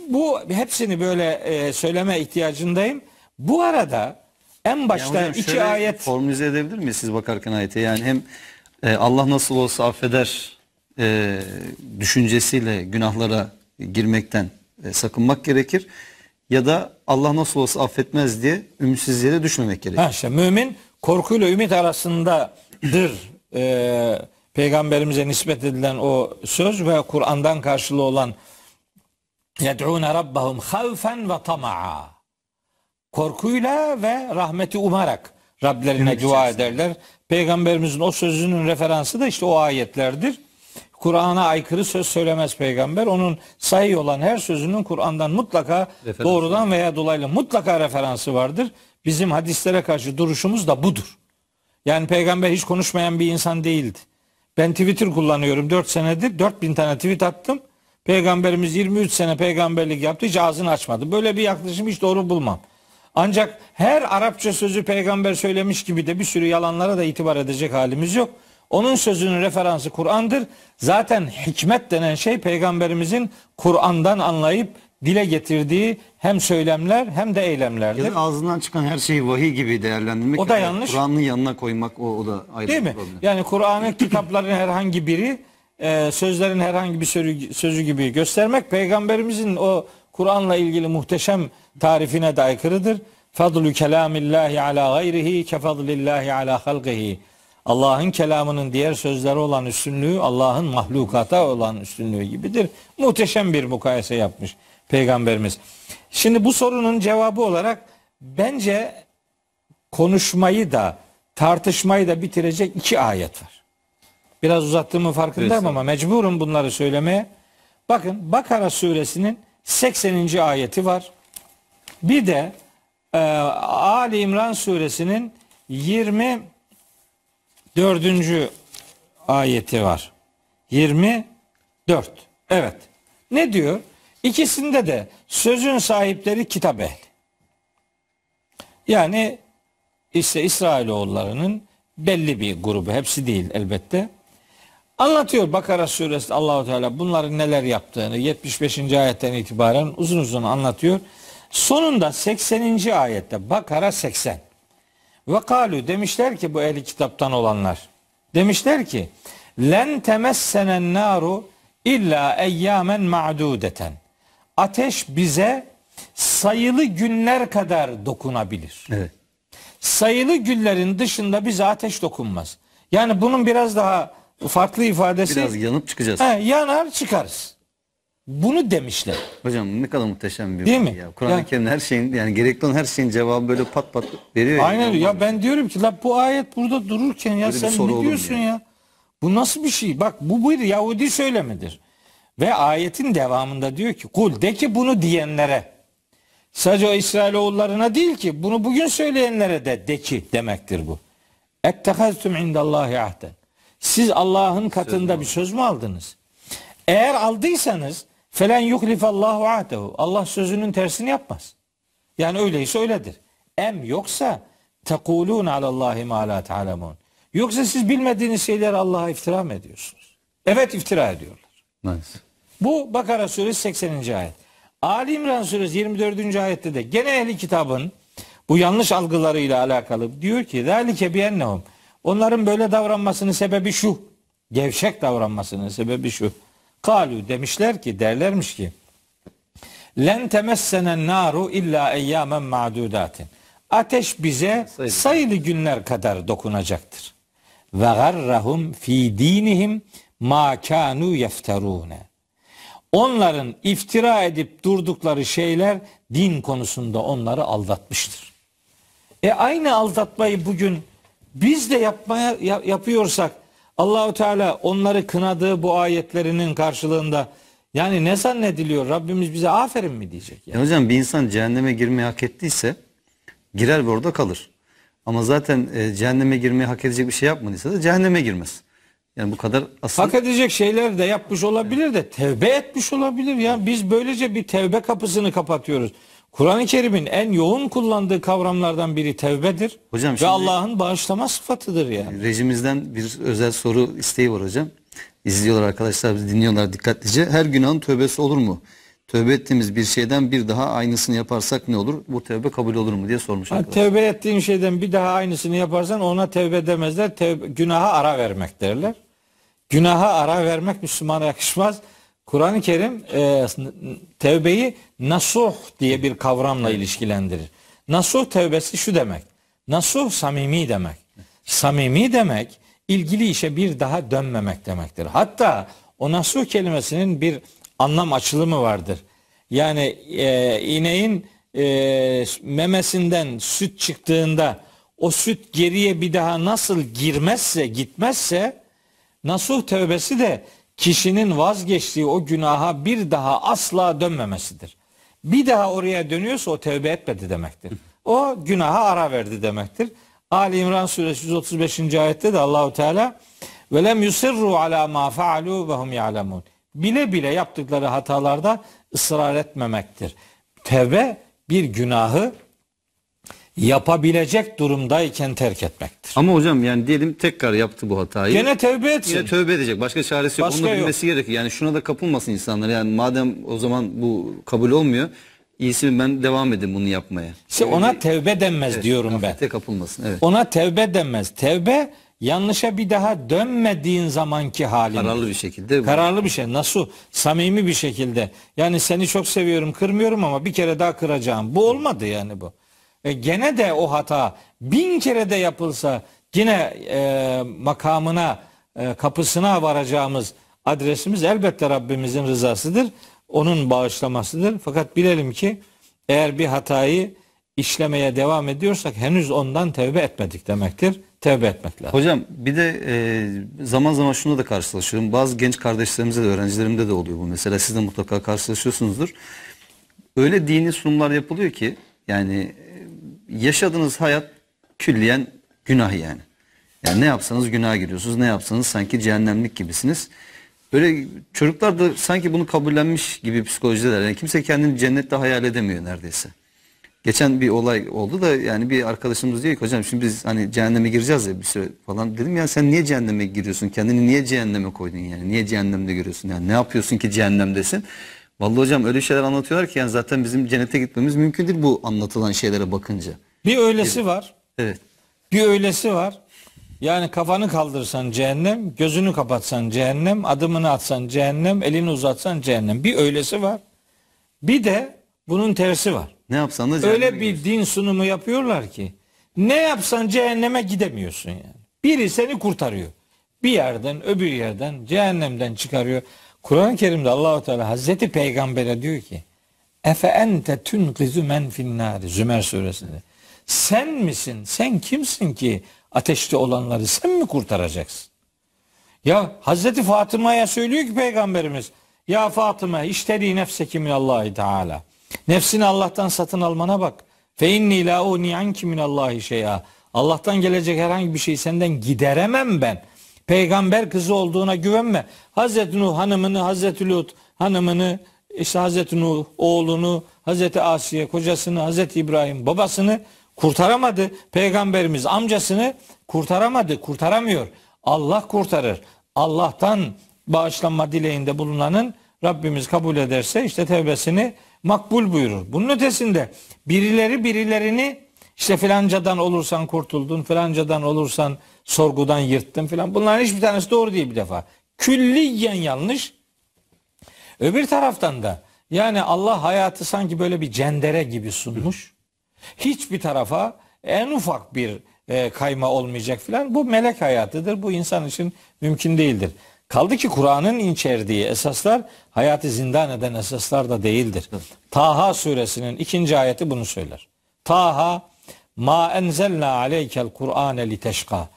Bu hepsini böyle e, söyleme ihtiyacındayım. Bu arada en başta yani iki ayet formüle edebilir miyiz siz bakarken ayete? Yani hem e, Allah nasıl olsa affeder e, düşüncesiyle günahlara girmekten e, sakınmak gerekir ya da Allah nasıl olsa affetmez diye ümitsizliğe düşmemek gerekir. Ha işte mümin korkuyla ümit arasındadır. Ee, peygamberimize nispet edilen o söz ve Kur'an'dan karşılığı olan yed'ûne rabbahum havfen ve tama'a korkuyla ve rahmeti umarak Rablerine dua ederler. Peygamberimizin o sözünün referansı da işte o ayetlerdir. Kur'an'a aykırı söz söylemez peygamber. Onun sahih olan her sözünün Kur'an'dan mutlaka referansı. doğrudan veya dolaylı mutlaka referansı vardır. Bizim hadislere karşı duruşumuz da budur. Yani peygamber hiç konuşmayan bir insan değildi. Ben Twitter kullanıyorum 4 senedir 4000 tane tweet attım. Peygamberimiz 23 sene peygamberlik yaptı hiç ağzını açmadı. Böyle bir yaklaşım hiç doğru bulmam. Ancak her Arapça sözü peygamber söylemiş gibi de bir sürü yalanlara da itibar edecek halimiz yok. Onun sözünün referansı Kur'an'dır. Zaten hikmet denen şey peygamberimizin Kur'an'dan anlayıp dile getirdiği hem söylemler hem de eylemlerdir. Ya da ağzından çıkan her şeyi vahiy gibi değerlendirmek. O da yanlış. Kur'an'ın yanına koymak o, o da ayrı Değil mi? Problem. Yani Kur'an'ın kitapların herhangi biri e, sözlerin herhangi bir sözü, sözü gibi göstermek peygamberimizin o Kur'an'la ilgili muhteşem tarifine de aykırıdır. Fadlu kelamillahi ala gayrihi ke ala halqihi. Allah'ın kelamının diğer sözleri olan üstünlüğü Allah'ın mahlukata olan üstünlüğü gibidir. Muhteşem bir mukayese yapmış peygamberimiz. Şimdi bu sorunun cevabı olarak bence konuşmayı da tartışmayı da bitirecek iki ayet var. Biraz uzattığımı farkındayım evet. ama mecburum bunları söylemeye. Bakın Bakara suresinin 80. ayeti var. Bir de e, Ali İmran suresinin 20 dördüncü ayeti var. 24. Evet. Ne diyor? İkisinde de sözün sahipleri kitap ehli. Yani işte İsrailoğullarının belli bir grubu, hepsi değil elbette. Anlatıyor Bakara suresi Allahu Teala bunların neler yaptığını 75. ayetten itibaren uzun uzun anlatıyor. Sonunda 80. ayette Bakara 80. Ve kalu demişler ki bu ehli kitaptan olanlar. Demişler ki len temessenen naru illa eyyamen ma'dudeten. Ateş bize sayılı günler kadar dokunabilir. Evet. Sayılı günlerin dışında bize ateş dokunmaz. Yani bunun biraz daha farklı ifadesi. Biraz yanıp çıkacağız. He, yanar çıkarız. Bunu demişler. Hocam ne kadar muhteşem bir Değil mi? ya. Kur'an-ı Yani- Kerim her şeyin yani gerekli olan her şeyin cevabı böyle pat pat veriyor. Aynen öyle. ya ben şey. diyorum ki la bu ayet burada dururken ya Böyle sen ne diyorsun ya? ya? Bu nasıl bir şey? Bak bu buydu Yahudi söylemidir. Ve ayetin devamında diyor ki kul de ki bunu diyenlere sadece o İsrailoğullarına değil ki bunu bugün söyleyenlere de de ki demektir bu. Ettehaztum indallahi ahden. Siz Allah'ın katında bir söz mü aldınız? Eğer aldıysanız Felen yuhlifallahu ahdehu. Allah sözünün tersini yapmaz. Yani öyleyse öyledir. Em yoksa tekulun alallahi ma la ta'lemun. Yoksa siz bilmediğiniz şeyler Allah'a iftira mı ediyorsunuz? Evet iftira ediyorlar. Nice. Bu Bakara suresi 80. ayet. Ali İmran suresi 24. ayette de gene ehli kitabın bu yanlış algılarıyla alakalı diyor ki zalike biennehum. Onların böyle davranmasının sebebi şu. Gevşek davranmasının sebebi şu. Kalu demişler ki derlermiş ki len temessenen naru illa eyyamen ma'dudatin. Ateş bize sayılı, sayılı günler kadar dokunacaktır. Ve garrahum fi dinihim ma kanu yefterune. Onların iftira edip durdukları şeyler din konusunda onları aldatmıştır. E aynı aldatmayı bugün biz de yapmaya yapıyorsak Allahu Teala onları kınadığı bu ayetlerinin karşılığında yani ne zannediliyor? Rabbimiz bize aferin mi diyecek? Yani. Ya hocam bir insan cehenneme girmeyi hak ettiyse girer ve orada kalır. Ama zaten e, cehenneme girmeyi hak edecek bir şey yapmadıysa da cehenneme girmez. Yani bu kadar aslında... Hak edecek şeyler de yapmış olabilir de tevbe etmiş olabilir. Yani biz böylece bir tevbe kapısını kapatıyoruz. Kur'an-ı Kerim'in en yoğun kullandığı kavramlardan biri tevbedir hocam, ve Allah'ın bağışlama sıfatıdır yani. Rejimizden bir özel soru isteği var hocam. İzliyorlar arkadaşlar, bizi dinliyorlar dikkatlice. Her günahın tövbesi olur mu? Tövbe ettiğimiz bir şeyden bir daha aynısını yaparsak ne olur? Bu tövbe kabul olur mu diye sormuş ha, arkadaşlar. Tövbe ettiğin şeyden bir daha aynısını yaparsan ona tövbe demezler. Tevbe, günaha ara vermek derler. Günaha ara vermek Müslümana yakışmaz. Kur'an-ı Kerim e, tevbeyi nasuh diye bir kavramla ilişkilendirir. Nasuh tevbesi şu demek. Nasuh samimi demek. Samimi demek ilgili işe bir daha dönmemek demektir. Hatta o nasuh kelimesinin bir anlam açılımı vardır. Yani e, ineğin e, memesinden süt çıktığında o süt geriye bir daha nasıl girmezse gitmezse nasuh tevbesi de kişinin vazgeçtiği o günaha bir daha asla dönmemesidir. Bir daha oraya dönüyorsa o tevbe etmedi demektir. O günaha ara verdi demektir. Ali İmran suresi 135. ayette de Allahu Teala ve lem yusirru ala ma faalu ve hum ya'lemun. Bile bile yaptıkları hatalarda ısrar etmemektir. Tevbe bir günahı yapabilecek durumdayken terk etmektir. Ama hocam yani diyelim tekrar yaptı bu hatayı. Gene tövbe etsin. Yine tövbe edecek. Başka çaresi yok. Başka Onu da bilmesi yok. gerekir. Yani şuna da kapılmasın insanlar. Yani madem o zaman bu kabul olmuyor. İyisi ben devam edin bunu yapmaya. İşte Öyle ona tevbe denmez evet, diyorum ben. kapılmasın. Evet. Ona tevbe denmez. Tevbe yanlışa bir daha dönmediğin zamanki halin. Kararlı bir şekilde. Bu. Kararlı bir şey. Nasıl? Samimi bir şekilde. Yani seni çok seviyorum, kırmıyorum ama bir kere daha kıracağım. Bu olmadı yani bu e, gene de o hata bin kere de yapılsa yine e, makamına e, kapısına varacağımız adresimiz elbette Rabbimizin rızasıdır. Onun bağışlamasıdır. Fakat bilelim ki eğer bir hatayı işlemeye devam ediyorsak henüz ondan tevbe etmedik demektir. Tevbe etmek lazım. Hocam bir de e, zaman zaman şunu da karşılaşıyorum. Bazı genç kardeşlerimize de öğrencilerimde de oluyor bu mesela. Siz de mutlaka karşılaşıyorsunuzdur. Öyle dini sunumlar yapılıyor ki yani yaşadığınız hayat külliyen günah yani. Yani ne yapsanız günah giriyorsunuz. Ne yapsanız sanki cehennemlik gibisiniz. Böyle çocuklar da sanki bunu kabullenmiş gibi psikolojideler. Yani kimse kendini cennette hayal edemiyor neredeyse. Geçen bir olay oldu da yani bir arkadaşımız diyor ki hocam şimdi biz hani cehenneme gireceğiz ya bir süre falan. Dedim yani sen niye cehenneme giriyorsun? Kendini niye cehenneme koydun yani? Niye cehennemde görüyorsun? Yani ne yapıyorsun ki cehennemdesin? Vallahi hocam öyle şeyler anlatıyorlar ki yani zaten bizim cennete gitmemiz mümkün değil bu anlatılan şeylere bakınca. Bir öylesi var. Evet. Bir öylesi var. Yani kafanı kaldırsan cehennem, gözünü kapatsan cehennem, adımını atsan cehennem, elini uzatsan cehennem. Bir öylesi var. Bir de bunun tersi var. Ne yapsan da cehenneme Öyle bir gidiyorsun. din sunumu yapıyorlar ki ne yapsan cehenneme gidemiyorsun yani. Biri seni kurtarıyor. Bir yerden öbür yerden cehennemden çıkarıyor. Kur'an-ı Kerim'de Allahu Teala Hazreti Peygamber'e diyor ki Efe ente tunqizu men finnari Zümer suresinde. Sen misin? Sen kimsin ki ateşte olanları sen mi kurtaracaksın? Ya Hazreti Fatıma'ya söylüyor ki peygamberimiz ya Fatıma işteri kimin Allahı teala. Nefsini Allah'tan satın almana bak. Fe inni la uni anki Allahı şey'a. Allah'tan gelecek herhangi bir şeyi senden gideremem ben peygamber kızı olduğuna güvenme. Hazreti Nuh hanımını, Hazreti Lut hanımını, işte Hazreti Nuh oğlunu, Hazreti Asiye kocasını, Hazreti İbrahim babasını kurtaramadı. Peygamberimiz amcasını kurtaramadı, kurtaramıyor. Allah kurtarır. Allah'tan bağışlanma dileğinde bulunanın Rabbimiz kabul ederse işte tevbesini makbul buyurur. Bunun ötesinde birileri birilerini işte filancadan olursan kurtuldun, filancadan olursan sorgudan yırttım filan. Bunların hiçbir tanesi doğru değil bir defa. Külliyen yanlış. Öbür taraftan da yani Allah hayatı sanki böyle bir cendere gibi sunmuş. Hiçbir tarafa en ufak bir e, kayma olmayacak filan. Bu melek hayatıdır. Bu insan için mümkün değildir. Kaldı ki Kur'an'ın içerdiği esaslar hayatı zindan eden esaslar da değildir. Taha suresinin ikinci ayeti bunu söyler. Taha ma enzelna aleykel Kur'ane li teşka.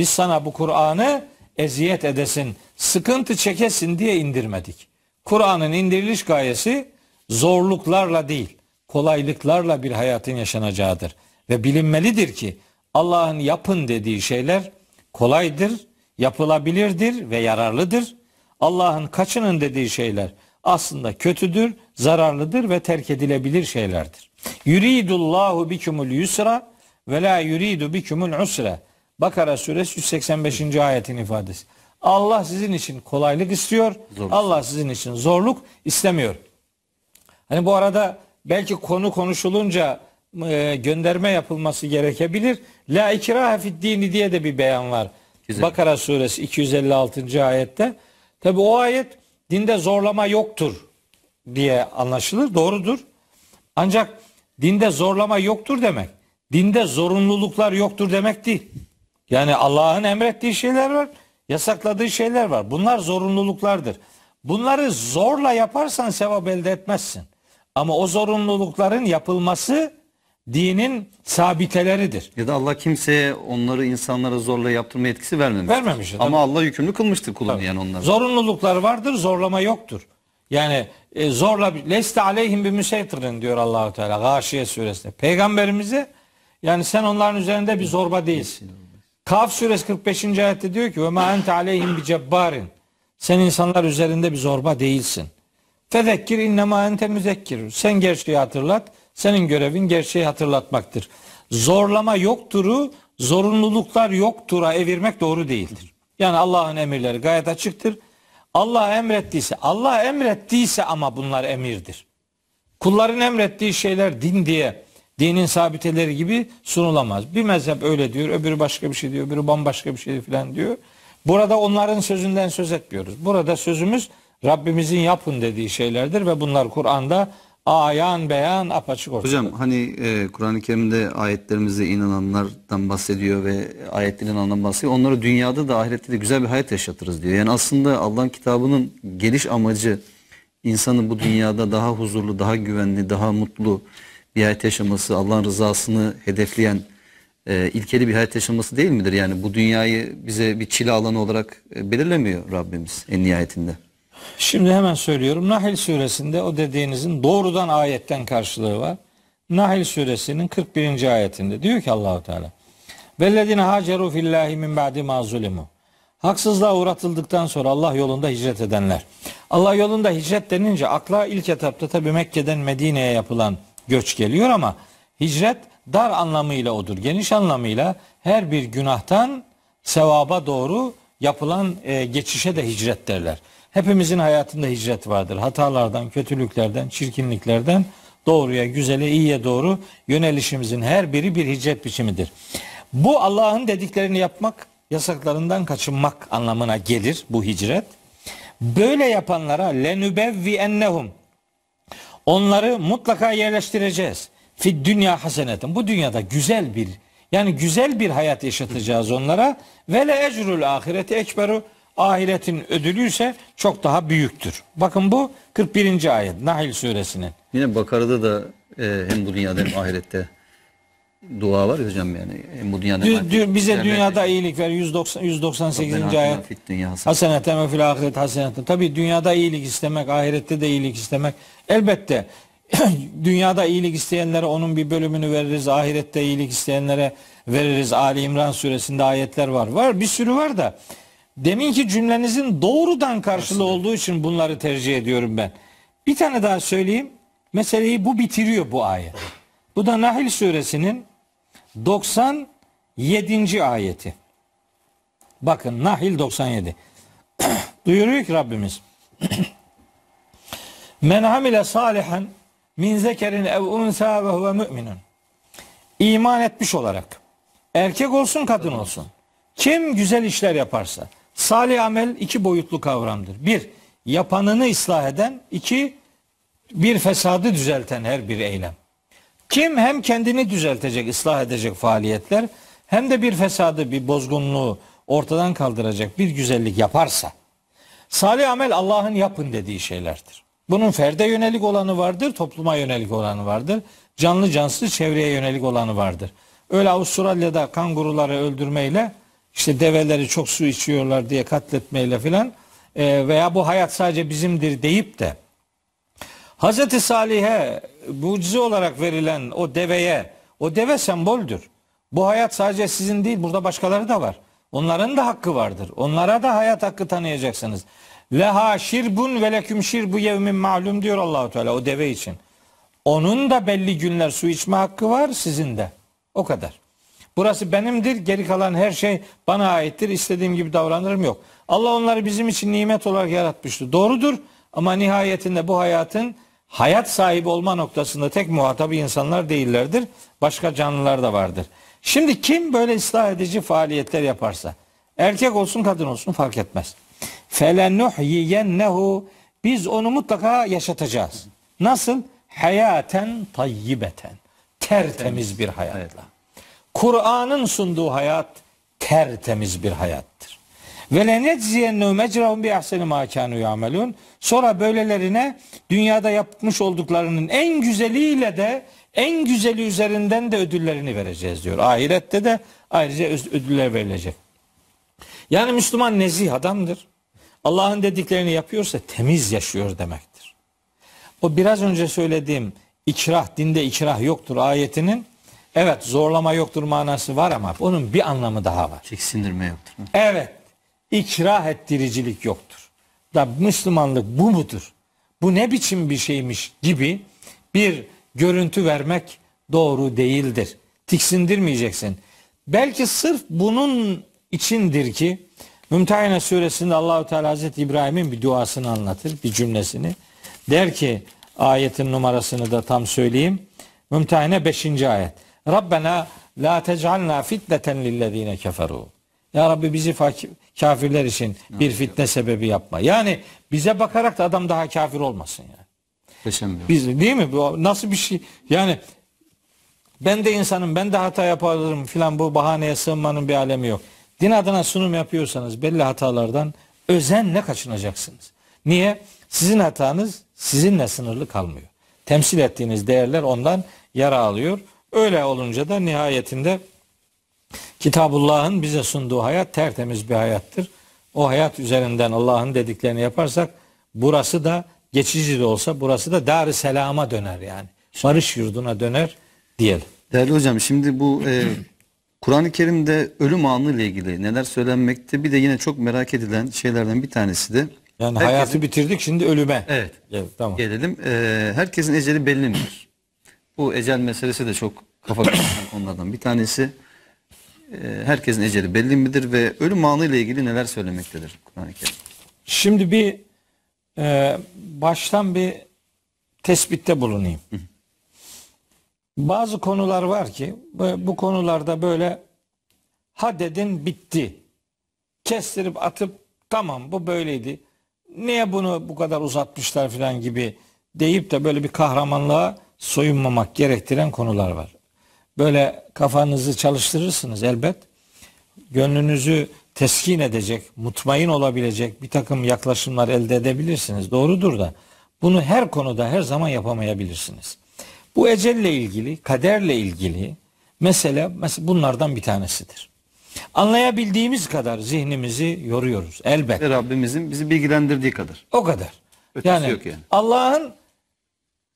Biz sana bu Kur'an'ı eziyet edesin, sıkıntı çekesin diye indirmedik. Kur'an'ın indiriliş gayesi zorluklarla değil, kolaylıklarla bir hayatın yaşanacağıdır. Ve bilinmelidir ki Allah'ın yapın dediği şeyler kolaydır, yapılabilirdir ve yararlıdır. Allah'ın kaçının dediği şeyler aslında kötüdür, zararlıdır ve terk edilebilir şeylerdir. Yuridullahu bikumul yusra ve la yuridu bikumul usra. Bakara suresi 185. ayetin ifadesi. Allah sizin için kolaylık istiyor. Zorluk. Allah sizin için zorluk istemiyor. Hani bu arada belki konu konuşulunca e, gönderme yapılması gerekebilir. La ikrahe fid dini diye de bir beyan var. Güzel. Bakara suresi 256. ayette. Tabi o ayet dinde zorlama yoktur diye anlaşılır. Doğrudur. Ancak dinde zorlama yoktur demek. Dinde zorunluluklar yoktur demek değil. Yani Allah'ın emrettiği şeyler var, yasakladığı şeyler var. Bunlar zorunluluklardır. Bunları zorla yaparsan sevap elde etmezsin. Ama o zorunlulukların yapılması dinin sabiteleridir. Ya da Allah kimseye onları insanlara zorla yaptırma etkisi vermemiş. Vermemiş. Ama Allah yükümlü kılmıştır kulunu tabii. yani onları. Zorunluluklar vardır, zorlama yoktur. Yani e, zorla leste aleyhim bir müseytirin diyor Allahu Teala Gâşiye suresinde. Peygamberimize yani sen onların üzerinde bir zorba değilsin. Kaf suresi 45. ayette diyor ki ve ma ente aleyhim bi cebbarin. Sen insanlar üzerinde bir zorba değilsin. Fezekkir innema ente müzekkir. Sen gerçeği hatırlat. Senin görevin gerçeği hatırlatmaktır. Zorlama yokturu, zorunluluklar yoktura evirmek doğru değildir. Yani Allah'ın emirleri gayet açıktır. Allah emrettiyse, Allah emrettiyse ama bunlar emirdir. Kulların emrettiği şeyler din diye dinin sabiteleri gibi sunulamaz. Bir mezhep öyle diyor, öbürü başka bir şey diyor, öbürü bambaşka bir şey falan diyor. Burada onların sözünden söz etmiyoruz. Burada sözümüz Rabbimizin yapın dediği şeylerdir ve bunlar Kur'an'da ayan beyan apaçık ortada. Hocam hani e, Kur'an-ı Kerim'de ayetlerimize inananlardan bahsediyor ve ayetlerin anlamı bahsediyor. Onları dünyada da ahirette de güzel bir hayat yaşatırız diyor. Yani aslında Allah'ın kitabının geliş amacı insanı bu dünyada daha huzurlu, daha güvenli, daha mutlu, bir hayat yaşaması, Allah'ın rızasını hedefleyen e, ilkeli bir hayat yaşaması değil midir? Yani bu dünyayı bize bir çile alanı olarak e, belirlemiyor Rabbimiz en nihayetinde. Şimdi hemen söylüyorum. Nahil suresinde o dediğinizin doğrudan ayetten karşılığı var. Nahl suresinin 41. ayetinde diyor ki Allahu Teala. Vellezine haceru fillahi min ba'di ma Haksızlığa uğratıldıktan sonra Allah yolunda hicret edenler. Allah yolunda hicret denince akla ilk etapta tabi Mekke'den Medine'ye yapılan göç geliyor ama hicret dar anlamıyla odur. Geniş anlamıyla her bir günahtan sevaba doğru yapılan e, geçişe de hicret derler. Hepimizin hayatında hicret vardır. Hatalardan, kötülüklerden, çirkinliklerden doğruya, güzele, iyiye doğru yönelişimizin her biri bir hicret biçimidir. Bu Allah'ın dediklerini yapmak, yasaklarından kaçınmak anlamına gelir bu hicret. Böyle yapanlara lenübevvi ennehum Onları mutlaka yerleştireceğiz. Fid dünya hasenetin. Bu dünyada güzel bir yani güzel bir hayat yaşatacağız onlara. Ve le ecrul ahireti ekberu ahiretin ödülü ise çok daha büyüktür. Bakın bu 41. ayet Nahil suresinin. Yine Bakara'da da e, hem bu dünyada hem ahirette dua var ya hocam yani. Bu dünyada dü, dü, bize dünyada iyilik ver 190 198. ayet. Haseneten ve ahiret haseneten. Tabi dünyada iyilik istemek, ahirette de iyilik istemek. Elbette dünyada iyilik isteyenlere onun bir bölümünü veririz. Ahirette iyilik isteyenlere veririz. Ali İmran suresinde ayetler var. Var bir sürü var da demin ki cümlenizin doğrudan karşılığı Aslında. olduğu için bunları tercih ediyorum ben. Bir tane daha söyleyeyim. Meseleyi bu bitiriyor bu ayet. Bu da Nahil suresinin 97. ayeti. Bakın Nahil 97. Duyuruyor ki Rabbimiz. Men amile salihan min zekerin ev unsa ve huve müminun. İman etmiş olarak. Erkek olsun kadın olsun. Kim güzel işler yaparsa. Salih amel iki boyutlu kavramdır. Bir, yapanını ıslah eden. iki bir fesadı düzelten her bir eylem. Kim hem kendini düzeltecek, ıslah edecek faaliyetler hem de bir fesadı, bir bozgunluğu ortadan kaldıracak bir güzellik yaparsa salih amel Allah'ın yapın dediği şeylerdir. Bunun ferde yönelik olanı vardır, topluma yönelik olanı vardır. Canlı cansız çevreye yönelik olanı vardır. Öyle Avustralya'da kanguruları öldürmeyle işte develeri çok su içiyorlar diye katletmeyle filan e, veya bu hayat sadece bizimdir deyip de Hazreti Salih'e mucize olarak verilen o deveye, o deve semboldür. Bu hayat sadece sizin değil, burada başkaları da var. Onların da hakkı vardır. Onlara da hayat hakkı tanıyacaksınız. Leha şirbun ve leküm şirbu yevmin malum diyor Allahu Teala o deve için. Onun da belli günler su içme hakkı var sizin de. O kadar. Burası benimdir. Geri kalan her şey bana aittir. İstediğim gibi davranırım yok. Allah onları bizim için nimet olarak yaratmıştı. Doğrudur ama nihayetinde bu hayatın hayat sahibi olma noktasında tek muhatabı insanlar değillerdir. Başka canlılar da vardır. Şimdi kim böyle ıslah edici faaliyetler yaparsa erkek olsun kadın olsun fark etmez. Felenuhyiyennehu biz onu mutlaka yaşatacağız. Nasıl? Hayaten tayyibeten. Tertemiz bir hayatla. Kur'an'ın sunduğu hayat tertemiz bir hayattır. Ve leneczyennehum ecrahum bi ahseni ma kanu yamelun. Sonra böylelerine dünyada yapmış olduklarının en güzeliyle de en güzeli üzerinden de ödüllerini vereceğiz diyor. Ahirette de ayrıca ödüller verilecek. Yani Müslüman nezih adamdır. Allah'ın dediklerini yapıyorsa temiz yaşıyor demektir. O biraz önce söylediğim ikrah, dinde ikrah yoktur ayetinin evet zorlama yoktur manası var ama onun bir anlamı daha var. Çeksindirme yoktur. Evet İkrah ettiricilik yoktur. Da Müslümanlık bu mudur? Bu ne biçim bir şeymiş gibi bir görüntü vermek doğru değildir. Tiksindirmeyeceksin. Belki sırf bunun içindir ki Mümtehine suresinde Allahu Teala Hazreti İbrahim'in bir duasını anlatır, bir cümlesini. Der ki ayetin numarasını da tam söyleyeyim. Mümtehine 5. ayet. Rabbena la tec'alna fitneten lillezine keferu. Ya Rabbi bizi fakir kafirler için bir fitne sebebi yapma. Yani bize bakarak da adam daha kafir olmasın yani. Kesinlikle. Biz değil mi? Bu nasıl bir şey? Yani ben de insanım, ben de hata yaparım filan bu bahaneye sığınmanın bir alemi yok. Din adına sunum yapıyorsanız belli hatalardan özenle kaçınacaksınız. Niye? Sizin hatanız sizinle sınırlı kalmıyor. Temsil ettiğiniz değerler ondan yara alıyor. Öyle olunca da nihayetinde Kitabullah'ın bize sunduğu hayat tertemiz bir hayattır. O hayat üzerinden Allah'ın dediklerini yaparsak burası da geçici de olsa burası da dar selama döner yani. Barış yurduna döner diyelim. Değerli hocam şimdi bu e, Kur'an-ı Kerim'de ölüm anı ile ilgili neler söylenmekte bir de yine çok merak edilen şeylerden bir tanesi de yani herkesin, hayatı bitirdik şimdi ölüme. Evet. evet tamam. Gelelim. E, herkesin eceli bellidir. Bu ecel meselesi de çok kafa konulardan bir tanesi. Ee, herkesin eceli belli midir ve ölüm anı ile ilgili neler söylemektedir Kur'an-ı Kerim? Şimdi bir e, baştan bir tespitte bulunayım. Bazı konular var ki bu, bu konularda böyle ha dedin bitti. Kestirip atıp tamam bu böyleydi. Niye bunu bu kadar uzatmışlar filan gibi deyip de böyle bir kahramanlığa soyunmamak gerektiren konular var böyle kafanızı çalıştırırsınız elbet. Gönlünüzü teskin edecek, mutmain olabilecek bir takım yaklaşımlar elde edebilirsiniz. Doğrudur da bunu her konuda her zaman yapamayabilirsiniz. Bu ecelle ilgili, kaderle ilgili mesele mesela bunlardan bir tanesidir. Anlayabildiğimiz kadar zihnimizi yoruyoruz elbet. Ve Rabbimizin bizi bilgilendirdiği kadar. O kadar. Ötesi yani, yok yani. Allah'ın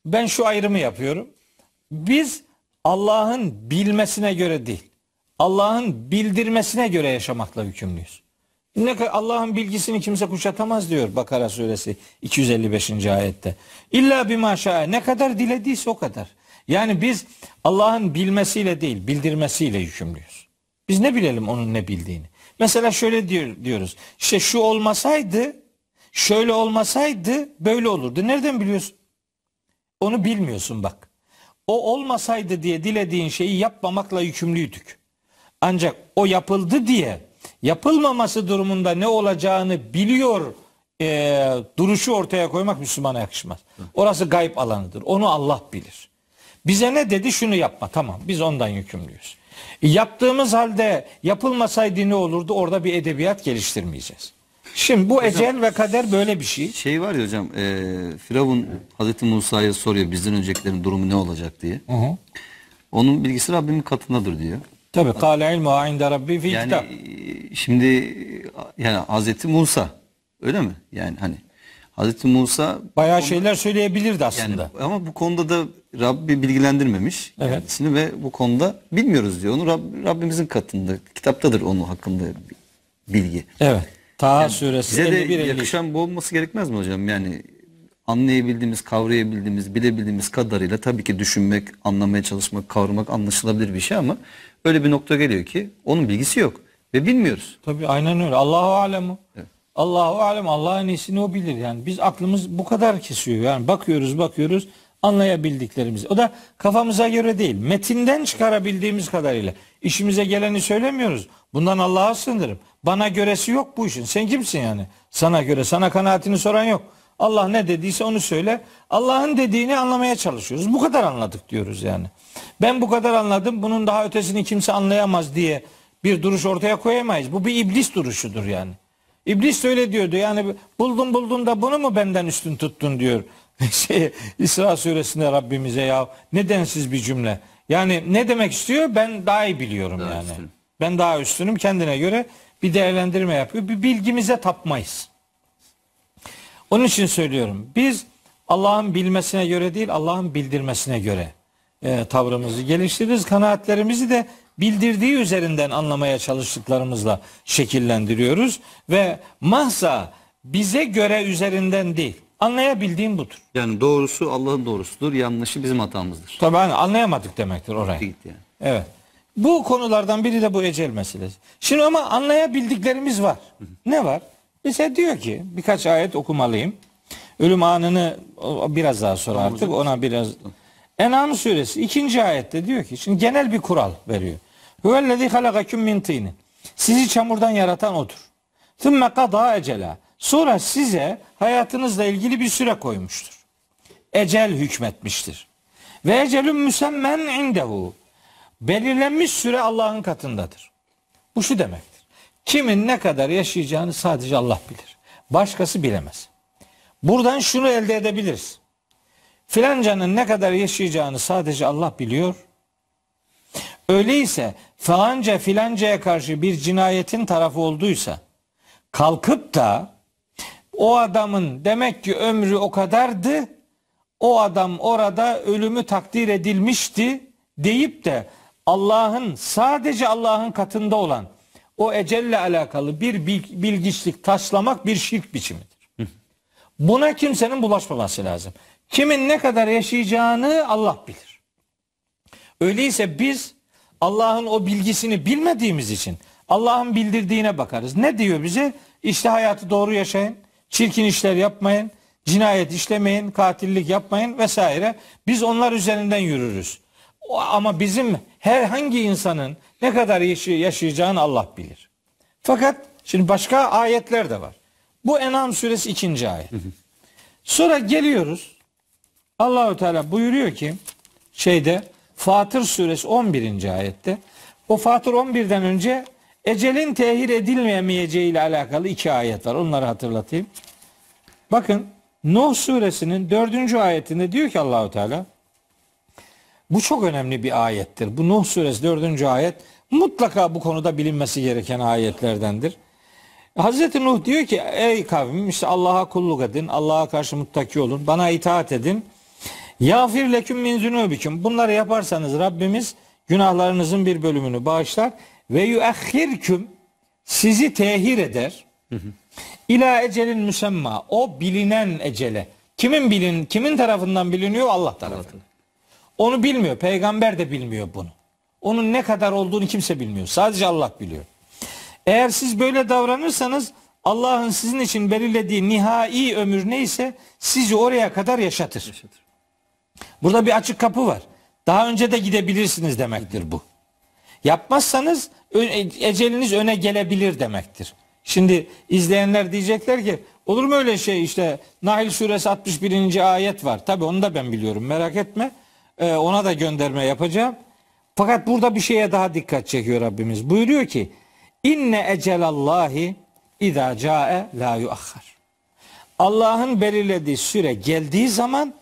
ben şu ayrımı yapıyorum. Biz Allah'ın bilmesine göre değil. Allah'ın bildirmesine göre yaşamakla yükümlüyüz. Ne Allah'ın bilgisini kimse kuşatamaz diyor Bakara suresi 255. ayette. İlla bir maşa ne kadar dilediyse o kadar. Yani biz Allah'ın bilmesiyle değil, bildirmesiyle yükümlüyüz. Biz ne bilelim onun ne bildiğini. Mesela şöyle diyor, diyoruz. İşte şu olmasaydı, şöyle olmasaydı böyle olurdu. Nereden biliyorsun? Onu bilmiyorsun bak o olmasaydı diye dilediğin şeyi yapmamakla yükümlüydük. Ancak o yapıldı diye yapılmaması durumunda ne olacağını biliyor e, duruşu ortaya koymak Müslümana yakışmaz. Orası gayb alanıdır. Onu Allah bilir. Bize ne dedi şunu yapma tamam biz ondan yükümlüyüz. E, yaptığımız halde yapılmasaydı ne olurdu orada bir edebiyat geliştirmeyeceğiz. Şimdi bu hocam, ecel ve kader böyle bir şey. Şey var ya hocam, e, Firavun Hazreti Musa'ya soruyor bizden öncekilerin durumu ne olacak diye. Hı hı. Onun bilgisi Rabbimin katındadır diyor. Tabi kâle ilmu inde rabbi fi yani, e, Şimdi e, yani Hazreti Musa öyle mi? Yani hani Hazreti Musa bayağı konuda, şeyler söyleyebilirdi aslında. Yani, ama bu konuda da Rabbi bilgilendirmemiş evet. kendisini ve bu konuda bilmiyoruz diyor. Onu Rab, Rabbimizin katında, kitaptadır onun hakkında bilgi. Evet. Taha yani suresi bize 51 de yakışan bu olması gerekmez mi hocam? Yani anlayabildiğimiz, kavrayabildiğimiz, bilebildiğimiz kadarıyla tabii ki düşünmek, anlamaya çalışmak, kavramak anlaşılabilir bir şey ama öyle bir nokta geliyor ki onun bilgisi yok ve bilmiyoruz. Tabii aynen öyle. Allahu alemu. Evet. Allahu alem Allah'ın iyisini o bilir yani. Biz aklımız bu kadar kesiyor. Yani bakıyoruz bakıyoruz anlayabildiklerimiz. O da kafamıza göre değil. Metinden çıkarabildiğimiz kadarıyla. İşimize geleni söylemiyoruz. Bundan Allah'a sığınırım. Bana göresi yok bu işin. Sen kimsin yani? Sana göre, sana kanaatini soran yok. Allah ne dediyse onu söyle. Allah'ın dediğini anlamaya çalışıyoruz. Bu kadar anladık diyoruz yani. Ben bu kadar anladım. Bunun daha ötesini kimse anlayamaz diye bir duruş ortaya koyamayız. Bu bir iblis duruşudur yani. İblis de öyle diyordu. Yani buldun buldun da bunu mu benden üstün tuttun diyor. şey, İsra suresinde Rabbimize ya nedensiz bir cümle. Yani ne demek istiyor? Ben daha iyi biliyorum daha yani. Üstünüm. Ben daha üstünüm kendine göre bir değerlendirme yapıyor. Bir bilgimize tapmayız. Onun için söylüyorum. Biz Allah'ın bilmesine göre değil Allah'ın bildirmesine göre e, tavrımızı geliştiririz. Kanaatlerimizi de bildirdiği üzerinden anlamaya çalıştıklarımızla şekillendiriyoruz ve mahza bize göre üzerinden değil. Anlayabildiğim budur. Yani doğrusu Allah'ın doğrusudur, yanlışı bizim hatamızdır. Tabii hani anlayamadık demektir orayı. yani. Evet. Bu konulardan biri de bu ecel meselesi. Şimdi ama anlayabildiklerimiz var. Ne var? Mesela diyor ki birkaç ayet okumalıyım. Ölüm anını biraz daha sonra tamam, artık ona biraz. Enam suresi ikinci ayette diyor ki şimdi genel bir kural veriyor. Huvellezî halakaküm min tînin. Sizi çamurdan yaratan odur. Thumma kadâ ecela. Sonra size hayatınızla ilgili bir süre koymuştur. Ecel hükmetmiştir. Ve ecelün müsemmen indehu. Belirlenmiş süre Allah'ın katındadır. Bu şu demektir. Kimin ne kadar yaşayacağını sadece Allah bilir. Başkası bilemez. Buradan şunu elde edebiliriz. Filancanın ne kadar yaşayacağını sadece Allah biliyor. Öyleyse falanca filancaya karşı bir cinayetin tarafı olduysa kalkıp da o adamın demek ki ömrü o kadardı. O adam orada ölümü takdir edilmişti deyip de Allah'ın sadece Allah'ın katında olan o ecelle alakalı bir bilgiçlik taşlamak bir şirk biçimidir. Buna kimsenin bulaşmaması lazım. Kimin ne kadar yaşayacağını Allah bilir. Öyleyse biz Allah'ın o bilgisini bilmediğimiz için Allah'ın bildirdiğine bakarız. Ne diyor bize? İşte hayatı doğru yaşayın. Çirkin işler yapmayın, cinayet işlemeyin, katillik yapmayın vesaire. Biz onlar üzerinden yürürüz. Ama bizim herhangi insanın ne kadar yaşayacağını Allah bilir. Fakat şimdi başka ayetler de var. Bu Enam suresi ikinci ayet. Sonra geliyoruz. Allahü Teala buyuruyor ki şeyde Fatır suresi 11. ayette. O Fatır 11'den önce Ecelin tehir edilmemeyeceği ile alakalı iki ayet var. Onları hatırlatayım. Bakın Nuh suresinin dördüncü ayetinde diyor ki Allahu Teala bu çok önemli bir ayettir. Bu Nuh suresi dördüncü ayet mutlaka bu konuda bilinmesi gereken ayetlerdendir. Hazreti Nuh diyor ki ey kavmim işte Allah'a kulluk edin, Allah'a karşı muttaki olun, bana itaat edin. Yafir leküm min zünubiküm. Bunları yaparsanız Rabbimiz günahlarınızın bir bölümünü bağışlar ve yuahhirküm sizi tehir eder. Hı ecelin müsemma. O bilinen ecele. Kimin bilin kimin tarafından biliniyor? Allah tarafından. Onu bilmiyor. Peygamber de bilmiyor bunu. Onun ne kadar olduğunu kimse bilmiyor. Sadece Allah biliyor. Eğer siz böyle davranırsanız Allah'ın sizin için belirlediği nihai ömür neyse sizi oraya kadar yaşatır. yaşatır. Burada bir açık kapı var. Daha önce de gidebilirsiniz demektir bu. Yapmazsanız e, eceliniz öne gelebilir demektir. Şimdi izleyenler diyecekler ki olur mu öyle şey işte Nahil suresi 61. ayet var. Tabi onu da ben biliyorum merak etme. Ee, ona da gönderme yapacağım. Fakat burada bir şeye daha dikkat çekiyor Rabbimiz. Buyuruyor ki inne ecelallahi idâ câe la yuakhar. Allah'ın belirlediği süre geldiği zaman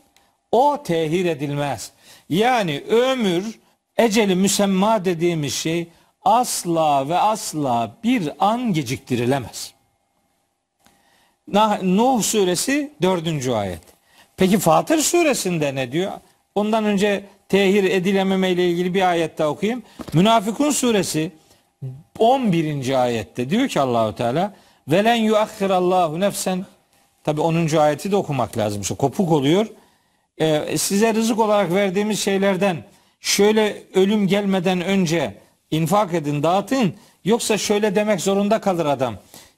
o tehir edilmez. Yani ömür Eceli müsemma dediğimiz şey asla ve asla bir an geciktirilemez. Nuh suresi dördüncü ayet. Peki Fatır suresinde ne diyor? Ondan önce tehir edilememe ile ilgili bir ayet daha okuyayım. Münafıkun suresi 11. ayette diyor ki Allahu Teala velen yuakhirallahu nefsen tabi 10. ayeti de okumak lazım. Şu kopuk oluyor. Ee, size rızık olarak verdiğimiz şeylerden şöyle ölüm gelmeden önce infak edin, dağıtın. Yoksa şöyle demek zorunda kalır adam.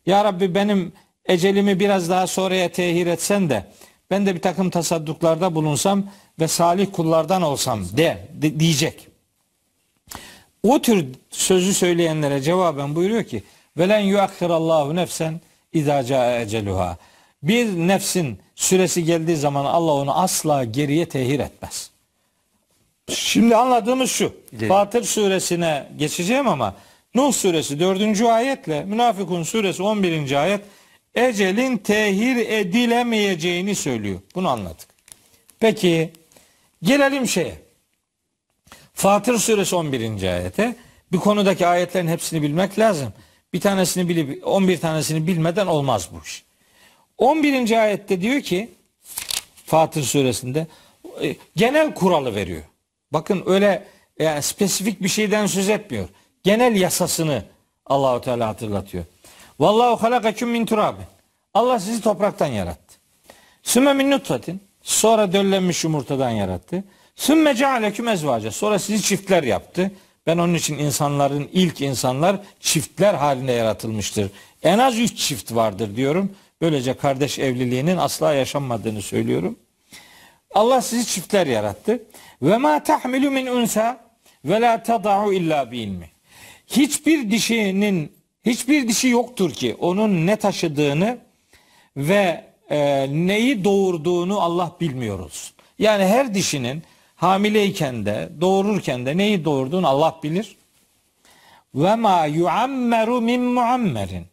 Ya Rabbi benim ecelimi biraz daha sonraya tehir etsen de ben de bir takım tasadduklarda bulunsam ve salih kullardan olsam de, de diyecek. O tür sözü söyleyenlere cevaben buyuruyor ki velen yuakhirallahu nefsen idaca eceluha. Bir nefsin süresi geldiği zaman Allah onu asla geriye tehir etmez.'' Şimdi anladığımız şu. İleri. Fatır suresine geçeceğim ama Nuh suresi 4. ayetle Münafıkun suresi 11. ayet ecelin tehir edilemeyeceğini söylüyor. Bunu anladık. Peki gelelim şeye. Fatır suresi 11. ayete. Bir konudaki ayetlerin hepsini bilmek lazım. Bir tanesini bilip 11 tanesini bilmeden olmaz bu iş. 11. ayette diyor ki Fatır suresinde e, genel kuralı veriyor. Bakın öyle e, spesifik bir şeyden söz etmiyor. Genel yasasını Allahu Teala hatırlatıyor. Vallahu halakakum min turabin. Allah sizi topraktan yarattı. Sümme min nutfatin. Sonra döllenmiş yumurtadan yarattı. Sümme cealeküm ezvaca. Sonra sizi çiftler yaptı. Ben onun için insanların ilk insanlar çiftler halinde yaratılmıştır. En az üç çift vardır diyorum. Böylece kardeş evliliğinin asla yaşanmadığını söylüyorum. Allah sizi çiftler yarattı. Ve ma tahmilu min unsa ve la tada'u illa bi ilmi. Hiçbir dişinin hiçbir dişi yoktur ki onun ne taşıdığını ve e, neyi doğurduğunu Allah bilmiyoruz. Yani her dişinin hamileyken de doğururken de neyi doğurduğunu Allah bilir. Ve ma yuammeru min muammerin.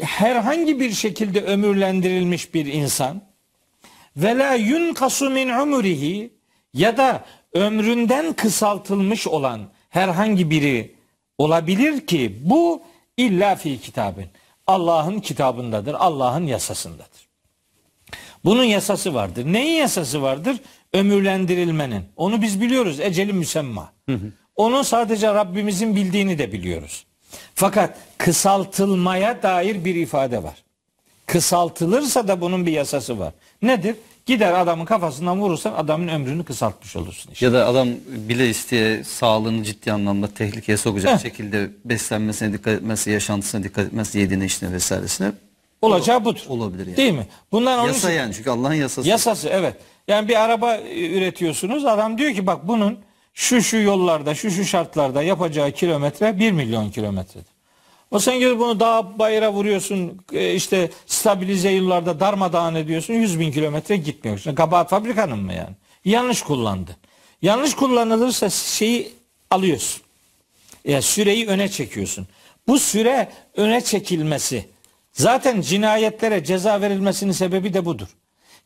Herhangi bir şekilde ömürlendirilmiş bir insan ve la yunkasu min umurihi ya da ömründen kısaltılmış olan herhangi biri olabilir ki bu illa fi kitabın. Allah'ın kitabındadır, Allah'ın yasasındadır. Bunun yasası vardır. Neyin yasası vardır? Ömürlendirilmenin. Onu biz biliyoruz. Eceli müsemma. Hı hı. Onu sadece Rabbimizin bildiğini de biliyoruz. Fakat kısaltılmaya dair bir ifade var. Kısaltılırsa da bunun bir yasası var. Nedir? Gider adamın kafasından vurursan adamın ömrünü kısaltmış olursun. Işte. Ya da adam bile isteye sağlığını ciddi anlamda tehlikeye sokacak Heh. şekilde beslenmesine dikkat etmesi, yaşantısına dikkat etmesi, yediğine içine vesairesine olacağı budur. Olabilir yani. Değil mi? Bunlar onun Yasa için, yani çünkü Allah'ın yasası. Yasası evet. Yani bir araba üretiyorsunuz adam diyor ki bak bunun şu şu yollarda şu şu şartlarda yapacağı kilometre 1 milyon kilometredir. O sen gidip bunu daha bayıra vuruyorsun e, işte stabilize yıllarda darmadağın ediyorsun 100 bin kilometre gitmiyor. Kabahat fabrikanın mı yani? Yanlış kullandın Yanlış kullanılırsa şeyi alıyorsun. Yani süreyi öne çekiyorsun. Bu süre öne çekilmesi zaten cinayetlere ceza verilmesinin sebebi de budur.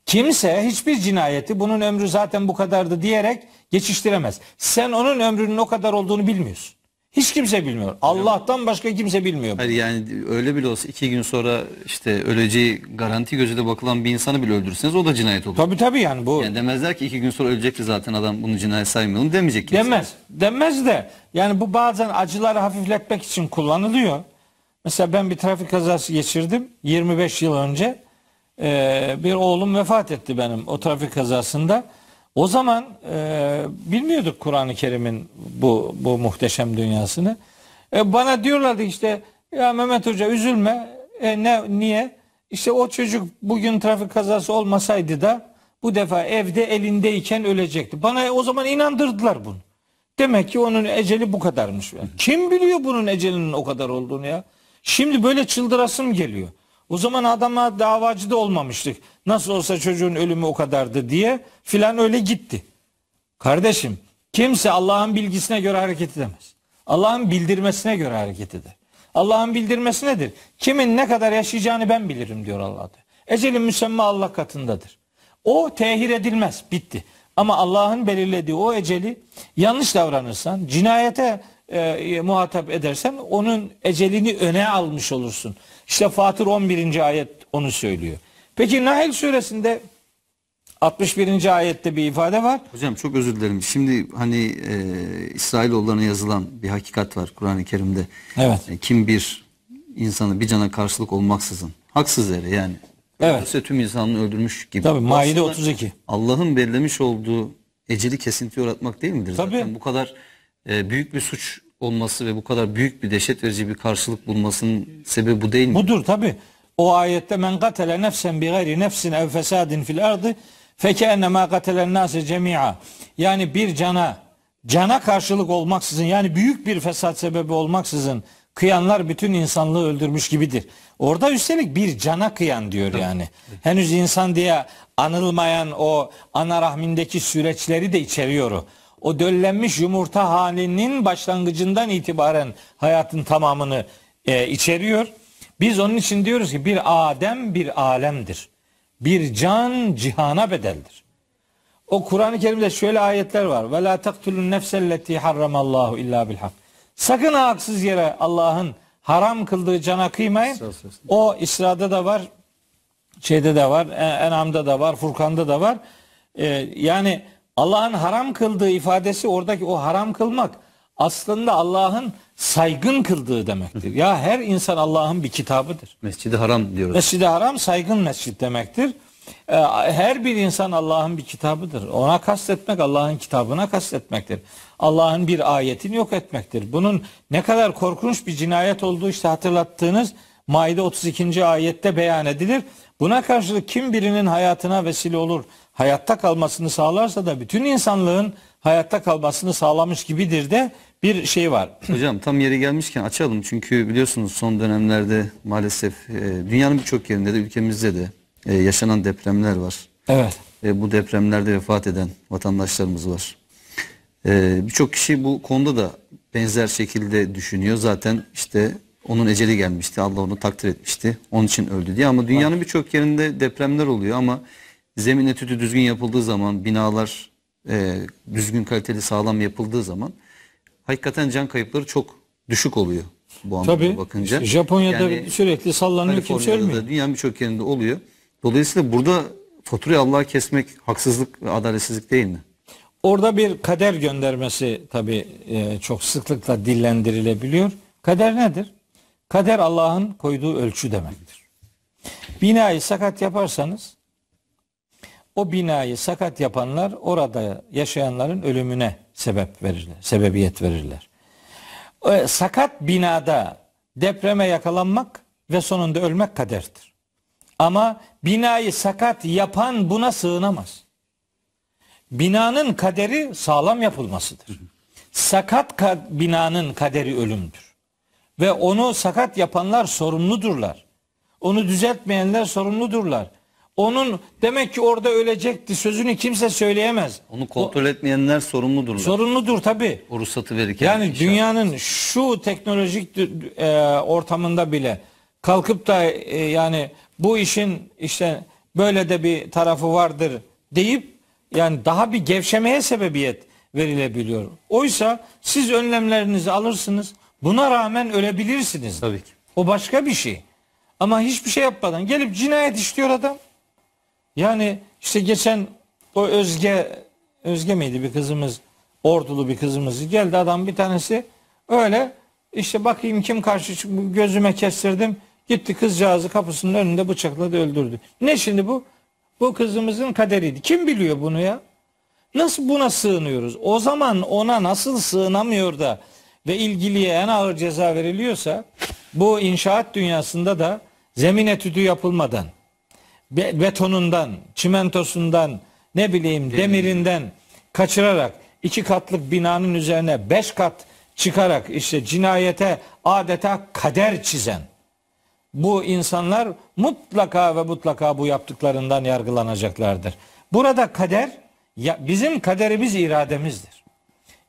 Kimse hiçbir cinayeti bunun ömrü zaten bu kadardı diyerek geçiştiremez. Sen onun ömrünün o kadar olduğunu bilmiyorsun. Hiç kimse bilmiyor. Allah'tan başka kimse bilmiyor. Hayır yani öyle bile olsa iki gün sonra işte öleceği garanti gözüyle bakılan bir insanı bile öldürürseniz o da cinayet olur. Tabii tabii yani bu. Yani demezler ki iki gün sonra ölecekti zaten adam bunu cinayet saymayalım demeyecek kimse. Demez. Demez de yani bu bazen acıları hafifletmek için kullanılıyor. Mesela ben bir trafik kazası geçirdim 25 yıl önce. Ee, bir oğlum vefat etti benim o trafik kazasında. O zaman e, bilmiyorduk Kur'an-ı Kerim'in bu, bu muhteşem dünyasını. E, bana diyorlardı işte ya Mehmet Hoca üzülme. E, ne, niye? İşte o çocuk bugün trafik kazası olmasaydı da bu defa evde elindeyken ölecekti. Bana o zaman inandırdılar bunu. Demek ki onun eceli bu kadarmış. Kim biliyor bunun ecelinin o kadar olduğunu ya? Şimdi böyle çıldırasım geliyor. O zaman adama davacı da olmamıştık. Nasıl olsa çocuğun ölümü o kadardı diye filan öyle gitti. Kardeşim kimse Allah'ın bilgisine göre hareket edemez. Allah'ın bildirmesine göre hareket eder. Allah'ın bildirmesi nedir? Kimin ne kadar yaşayacağını ben bilirim diyor Allah'ta. Ecelin müsemma Allah katındadır. O tehir edilmez. Bitti. Ama Allah'ın belirlediği o eceli yanlış davranırsan, cinayete e, muhatap edersen onun ecelini öne almış olursun. İşte Fatır 11. ayet onu söylüyor. Peki Nahl suresinde 61. ayette bir ifade var. Hocam çok özür dilerim. Şimdi hani e, İsrailoğullarına yazılan bir hakikat var Kur'an-ı Kerim'de. Evet. E, kim bir insanı bir cana karşılık olmaksızın haksız yere yani. Evet. Öyleyse tüm insanlığı öldürmüş gibi. Tabii Maide 32. Allah'ın belirlemiş olduğu eceli kesinti yaratmak değil midir? Tabii. Zaten bu kadar e, büyük bir suç olması ve bu kadar büyük bir dehşet verici bir karşılık bulmasının sebebi bu değil mi? Budur tabi. O ayette men katele nefsen bi gayri nefsin ev fesadin fil ardı fekenne ma katelen nase cemi'a. Yani bir cana cana karşılık olmaksızın yani büyük bir fesat sebebi olmaksızın kıyanlar bütün insanlığı öldürmüş gibidir. Orada üstelik bir cana kıyan diyor yani. Henüz insan diye anılmayan o ana rahmindeki süreçleri de içeriyor o o döllenmiş yumurta halinin başlangıcından itibaren hayatın tamamını e, içeriyor. Biz onun için diyoruz ki bir Adem bir alemdir. Bir can cihana bedeldir. O Kur'an-ı Kerim'de şöyle ayetler var. Ve la taktulun nefselleti harramallahu illa bilhak. Sakın haksız yere Allah'ın haram kıldığı cana kıymayın. O İsra'da da var, şeyde de var, e, Enam'da da var, Furkan'da da var. Ee, yani Allah'ın haram kıldığı ifadesi oradaki o haram kılmak aslında Allah'ın saygın kıldığı demektir. ya her insan Allah'ın bir kitabıdır. Mescidi haram diyoruz. Mescidi haram saygın mescit demektir. Ee, her bir insan Allah'ın bir kitabıdır. Ona kastetmek Allah'ın kitabına kastetmektir. Allah'ın bir ayetini yok etmektir. Bunun ne kadar korkunç bir cinayet olduğu işte hatırlattığınız Maide 32. ayette beyan edilir. Buna karşılık kim birinin hayatına vesile olur, hayatta kalmasını sağlarsa da bütün insanlığın hayatta kalmasını sağlamış gibidir de bir şey var. Hocam tam yeri gelmişken açalım çünkü biliyorsunuz son dönemlerde maalesef e, dünyanın birçok yerinde de ülkemizde de e, yaşanan depremler var. Evet. E, bu depremlerde vefat eden vatandaşlarımız var. E, birçok kişi bu konuda da benzer şekilde düşünüyor. Zaten işte onun eceli gelmişti. Allah onu takdir etmişti. Onun için öldü diye ama dünyanın birçok yerinde depremler oluyor ama zemin etüdü düzgün yapıldığı zaman, binalar e, düzgün kaliteli sağlam yapıldığı zaman hakikaten can kayıpları çok düşük oluyor bu anlamda Tabii, bakınca. Işte Japonya'da yani, sürekli sallanıyor kimse ölmüyor. Dünyanın birçok yerinde oluyor. Dolayısıyla burada faturayı Allah'a kesmek haksızlık ve adaletsizlik değil mi? Orada bir kader göndermesi tabi e, çok sıklıkla dillendirilebiliyor. Kader nedir? Kader Allah'ın koyduğu ölçü demektir. Binayı sakat yaparsanız o binayı sakat yapanlar orada yaşayanların ölümüne sebep verirler, sebebiyet verirler. E, sakat binada depreme yakalanmak ve sonunda ölmek kaderdir. Ama binayı sakat yapan buna sığınamaz. Binanın kaderi sağlam yapılmasıdır. Sakat ka binanın kaderi ölümdür. Ve onu sakat yapanlar sorumludurlar. Onu düzeltmeyenler sorumludurlar. Onun demek ki orada ölecekti sözünü kimse söyleyemez. Onu kontrol o, etmeyenler sorumludur. Sorumludur tabi. O ruhsatı verirken. Yani inşallah. dünyanın şu teknolojik e, ortamında bile kalkıp da e, yani bu işin işte böyle de bir tarafı vardır deyip yani daha bir gevşemeye sebebiyet verilebiliyor. Oysa siz önlemlerinizi alırsınız. Buna rağmen ölebilirsiniz. Tabii ki. O başka bir şey. Ama hiçbir şey yapmadan gelip cinayet işliyor adam. Yani işte geçen o Özge Özge miydi bir kızımız? Ordulu bir kızımız. Geldi adam bir tanesi öyle işte bakayım kim karşı çık gözüme kestirdim. Gitti kızcağızı kapısının önünde bıçakladı öldürdü. Ne şimdi bu? Bu kızımızın kaderiydi. Kim biliyor bunu ya? Nasıl buna sığınıyoruz? O zaman ona nasıl sığınamıyor da ve ilgiliye en ağır ceza veriliyorsa bu inşaat dünyasında da zemin etüdü yapılmadan betonundan, çimentosundan, ne bileyim Demir. demirinden kaçırarak iki katlık binanın üzerine beş kat çıkarak işte cinayete adeta kader çizen bu insanlar mutlaka ve mutlaka bu yaptıklarından yargılanacaklardır. Burada kader ya bizim kaderimiz irademizdir.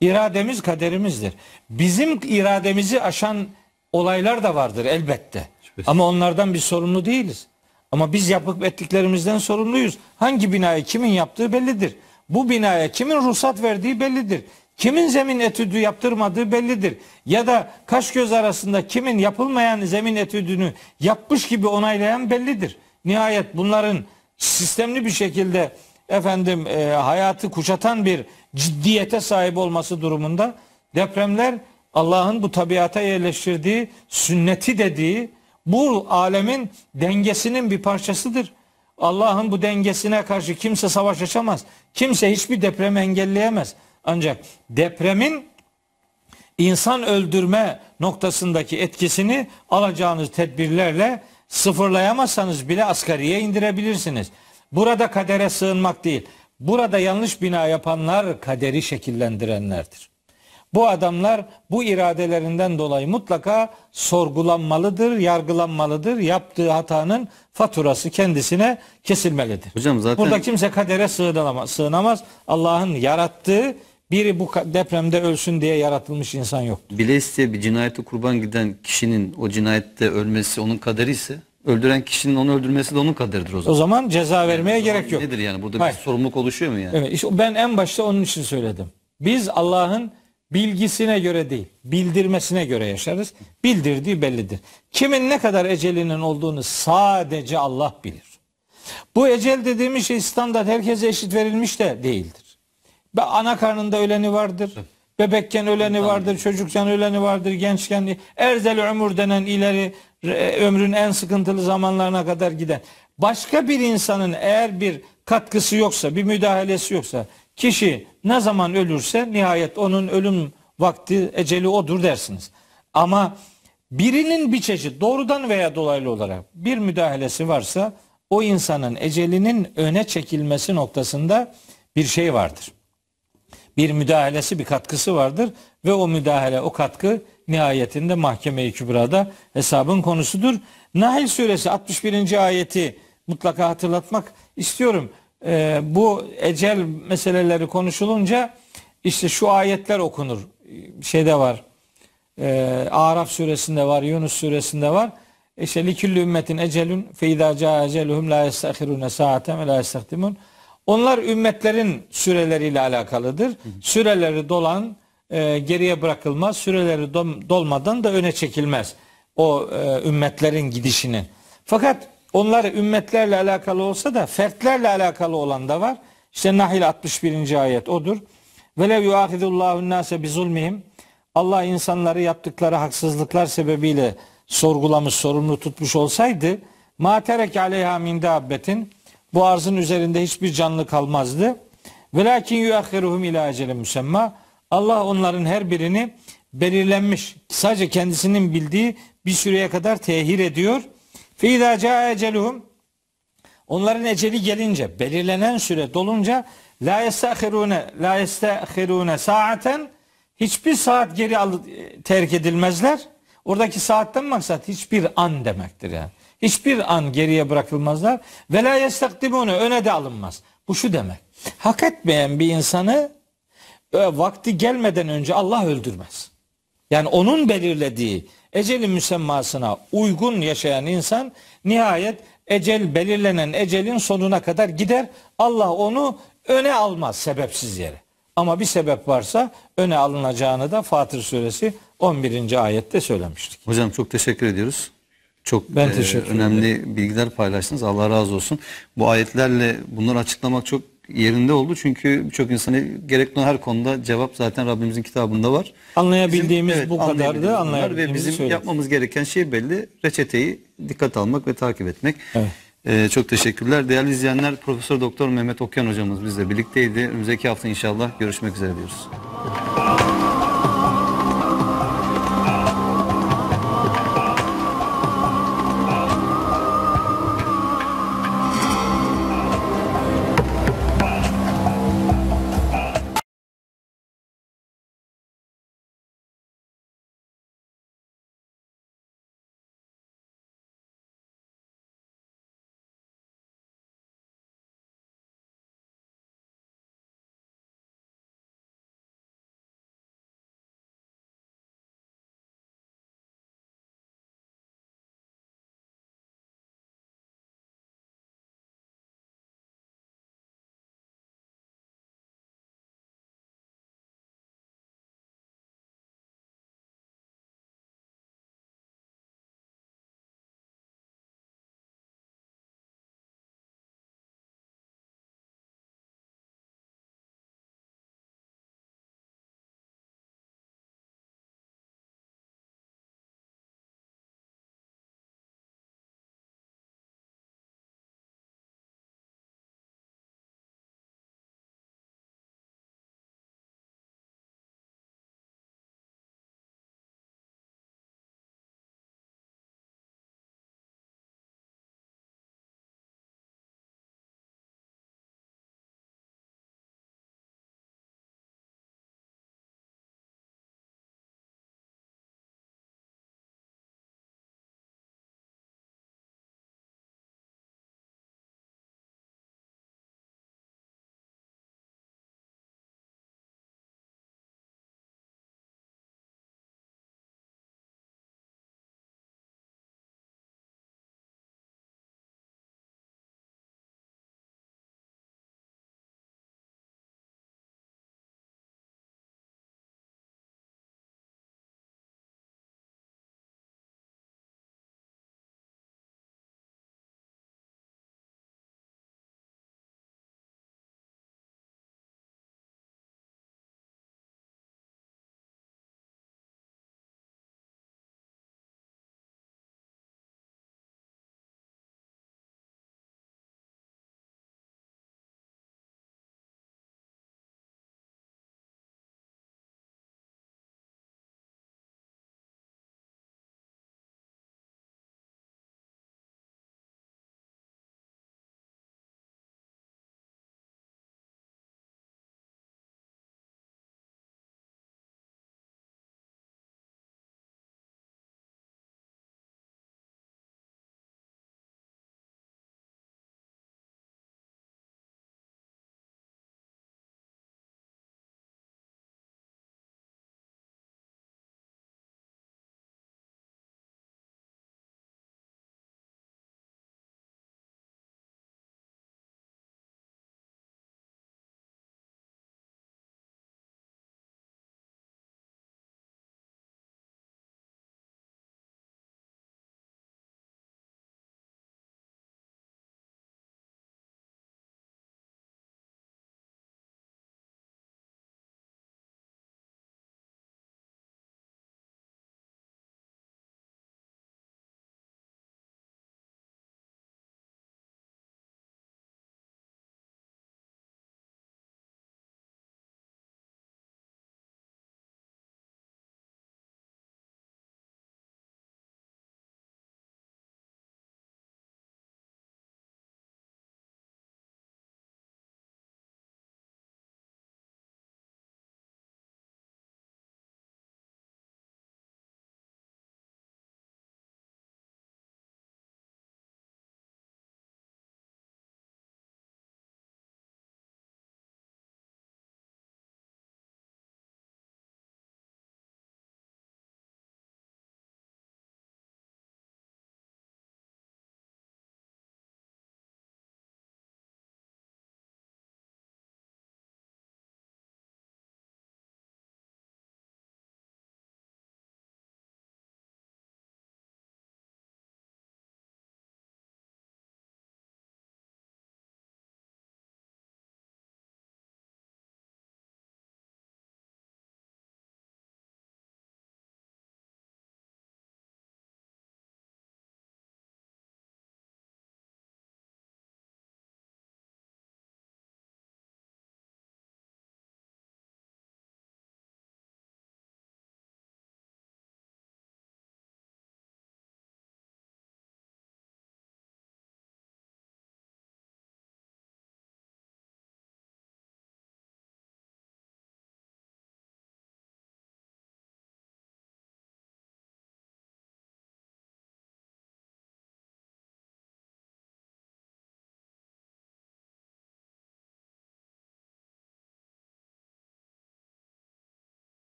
İrademiz kaderimizdir. Bizim irademizi aşan olaylar da vardır elbette. Ama onlardan bir sorumlu değiliz. Ama biz yapıp ettiklerimizden sorumluyuz. Hangi binayı kimin yaptığı bellidir. Bu binaya kimin ruhsat verdiği bellidir. Kimin zemin etüdü yaptırmadığı bellidir. Ya da kaş göz arasında kimin yapılmayan zemin etüdünü yapmış gibi onaylayan bellidir. Nihayet bunların sistemli bir şekilde efendim e, hayatı kuşatan bir ciddiyete sahip olması durumunda depremler Allah'ın bu tabiata yerleştirdiği sünneti dediği bu alemin dengesinin bir parçasıdır. Allah'ın bu dengesine karşı kimse savaş açamaz. Kimse hiçbir depremi engelleyemez. Ancak depremin insan öldürme noktasındaki etkisini alacağınız tedbirlerle sıfırlayamazsanız bile asgariye indirebilirsiniz. Burada kadere sığınmak değil. Burada yanlış bina yapanlar kaderi şekillendirenlerdir. Bu adamlar bu iradelerinden dolayı mutlaka sorgulanmalıdır, yargılanmalıdır. Yaptığı hatanın faturası kendisine kesilmelidir. Hocam zaten burada kimse kadere sığınamaz. sığınamaz. Allah'ın yarattığı biri bu depremde ölsün diye yaratılmış insan yok. Bile isteye bir cinayete kurban giden kişinin o cinayette ölmesi onun kaderi ise öldüren kişinin onu öldürmesi de onun kaderidir o zaman. O zaman ceza vermeye yani zaman yok. Nedir yani burada Hayır. bir sorumluluk oluşuyor mu yani? Evet, işte ben en başta onun için söyledim. Biz Allah'ın bilgisine göre değil, bildirmesine göre yaşarız. Bildirdiği bellidir. Kimin ne kadar ecelinin olduğunu sadece Allah bilir. Bu ecel dediğimiz şey standart herkese eşit verilmiş de değildir. Ana karnında öleni vardır. Bebekken öleni vardır, çocukken öleni vardır, gençken erzel ömür denen ileri e, ömrün en sıkıntılı zamanlarına kadar giden. Başka bir insanın eğer bir katkısı yoksa, bir müdahalesi yoksa Kişi ne zaman ölürse nihayet onun ölüm vakti eceli odur dersiniz. Ama birinin bir çeşit doğrudan veya dolaylı olarak bir müdahalesi varsa o insanın ecelinin öne çekilmesi noktasında bir şey vardır. Bir müdahalesi bir katkısı vardır ve o müdahale o katkı nihayetinde mahkeme-i kübrada hesabın konusudur. Nahil suresi 61. ayeti mutlaka hatırlatmak istiyorum e, bu ecel meseleleri konuşulunca işte şu ayetler okunur. Şeyde var. E, Araf suresinde var, Yunus suresinde var. İşte liküllü ümmetin ecelün fe izâ câ eceluhum la yestahirûne saaten ve la yestahdimun. Onlar ümmetlerin süreleriyle alakalıdır. Süreleri dolan e, geriye bırakılmaz. Süreleri dolmadan da öne çekilmez. O e, ümmetlerin gidişinin. Fakat onlar ümmetlerle alakalı olsa da fertlerle alakalı olan da var. İşte Nahil 61. ayet odur. Velev yuahidullahu nase bi zulmihim. Allah insanları yaptıkları haksızlıklar sebebiyle sorgulamış, sorumlu tutmuş olsaydı ma terek aleyha min dabbetin bu arzın üzerinde hiçbir canlı kalmazdı. Velakin yu'ahiruhum ila ecelin müsemma. Allah onların her birini belirlenmiş, sadece kendisinin bildiği bir süreye kadar tehir ediyor.'' فِيذَا جَاءَ Onların eceli gelince, belirlenen süre dolunca la yestahirune la yestahirune saaten hiçbir saat geri al, e, terk edilmezler. Oradaki saatten maksat hiçbir an demektir yani. Hiçbir an geriye bırakılmazlar. Ve la yestakdimune öne de alınmaz. Bu şu demek. Hak etmeyen bir insanı e, vakti gelmeden önce Allah öldürmez. Yani onun belirlediği Ecelin müsemmasına uygun yaşayan insan nihayet ecel belirlenen ecelin sonuna kadar gider. Allah onu öne almaz sebepsiz yere. Ama bir sebep varsa öne alınacağını da Fatır suresi 11. ayette söylemiştik. Hocam çok teşekkür ediyoruz. Çok ben e, önemli ederim. bilgiler paylaştınız. Allah razı olsun. Bu ayetlerle bunları açıklamak çok yerinde oldu. Çünkü birçok insanı gerekli her konuda cevap zaten Rabbimizin kitabında var. Anlayabildiğimiz bizim, evet, bu kadardı. Anlayabildiğimiz ve bizim söyledim. yapmamız gereken şey belli. Reçeteyi dikkat almak ve takip etmek. Evet. Ee, çok teşekkürler. Değerli izleyenler Profesör Doktor Mehmet Okyan hocamız bizle birlikteydi. Önümüzdeki hafta inşallah görüşmek üzere diyoruz.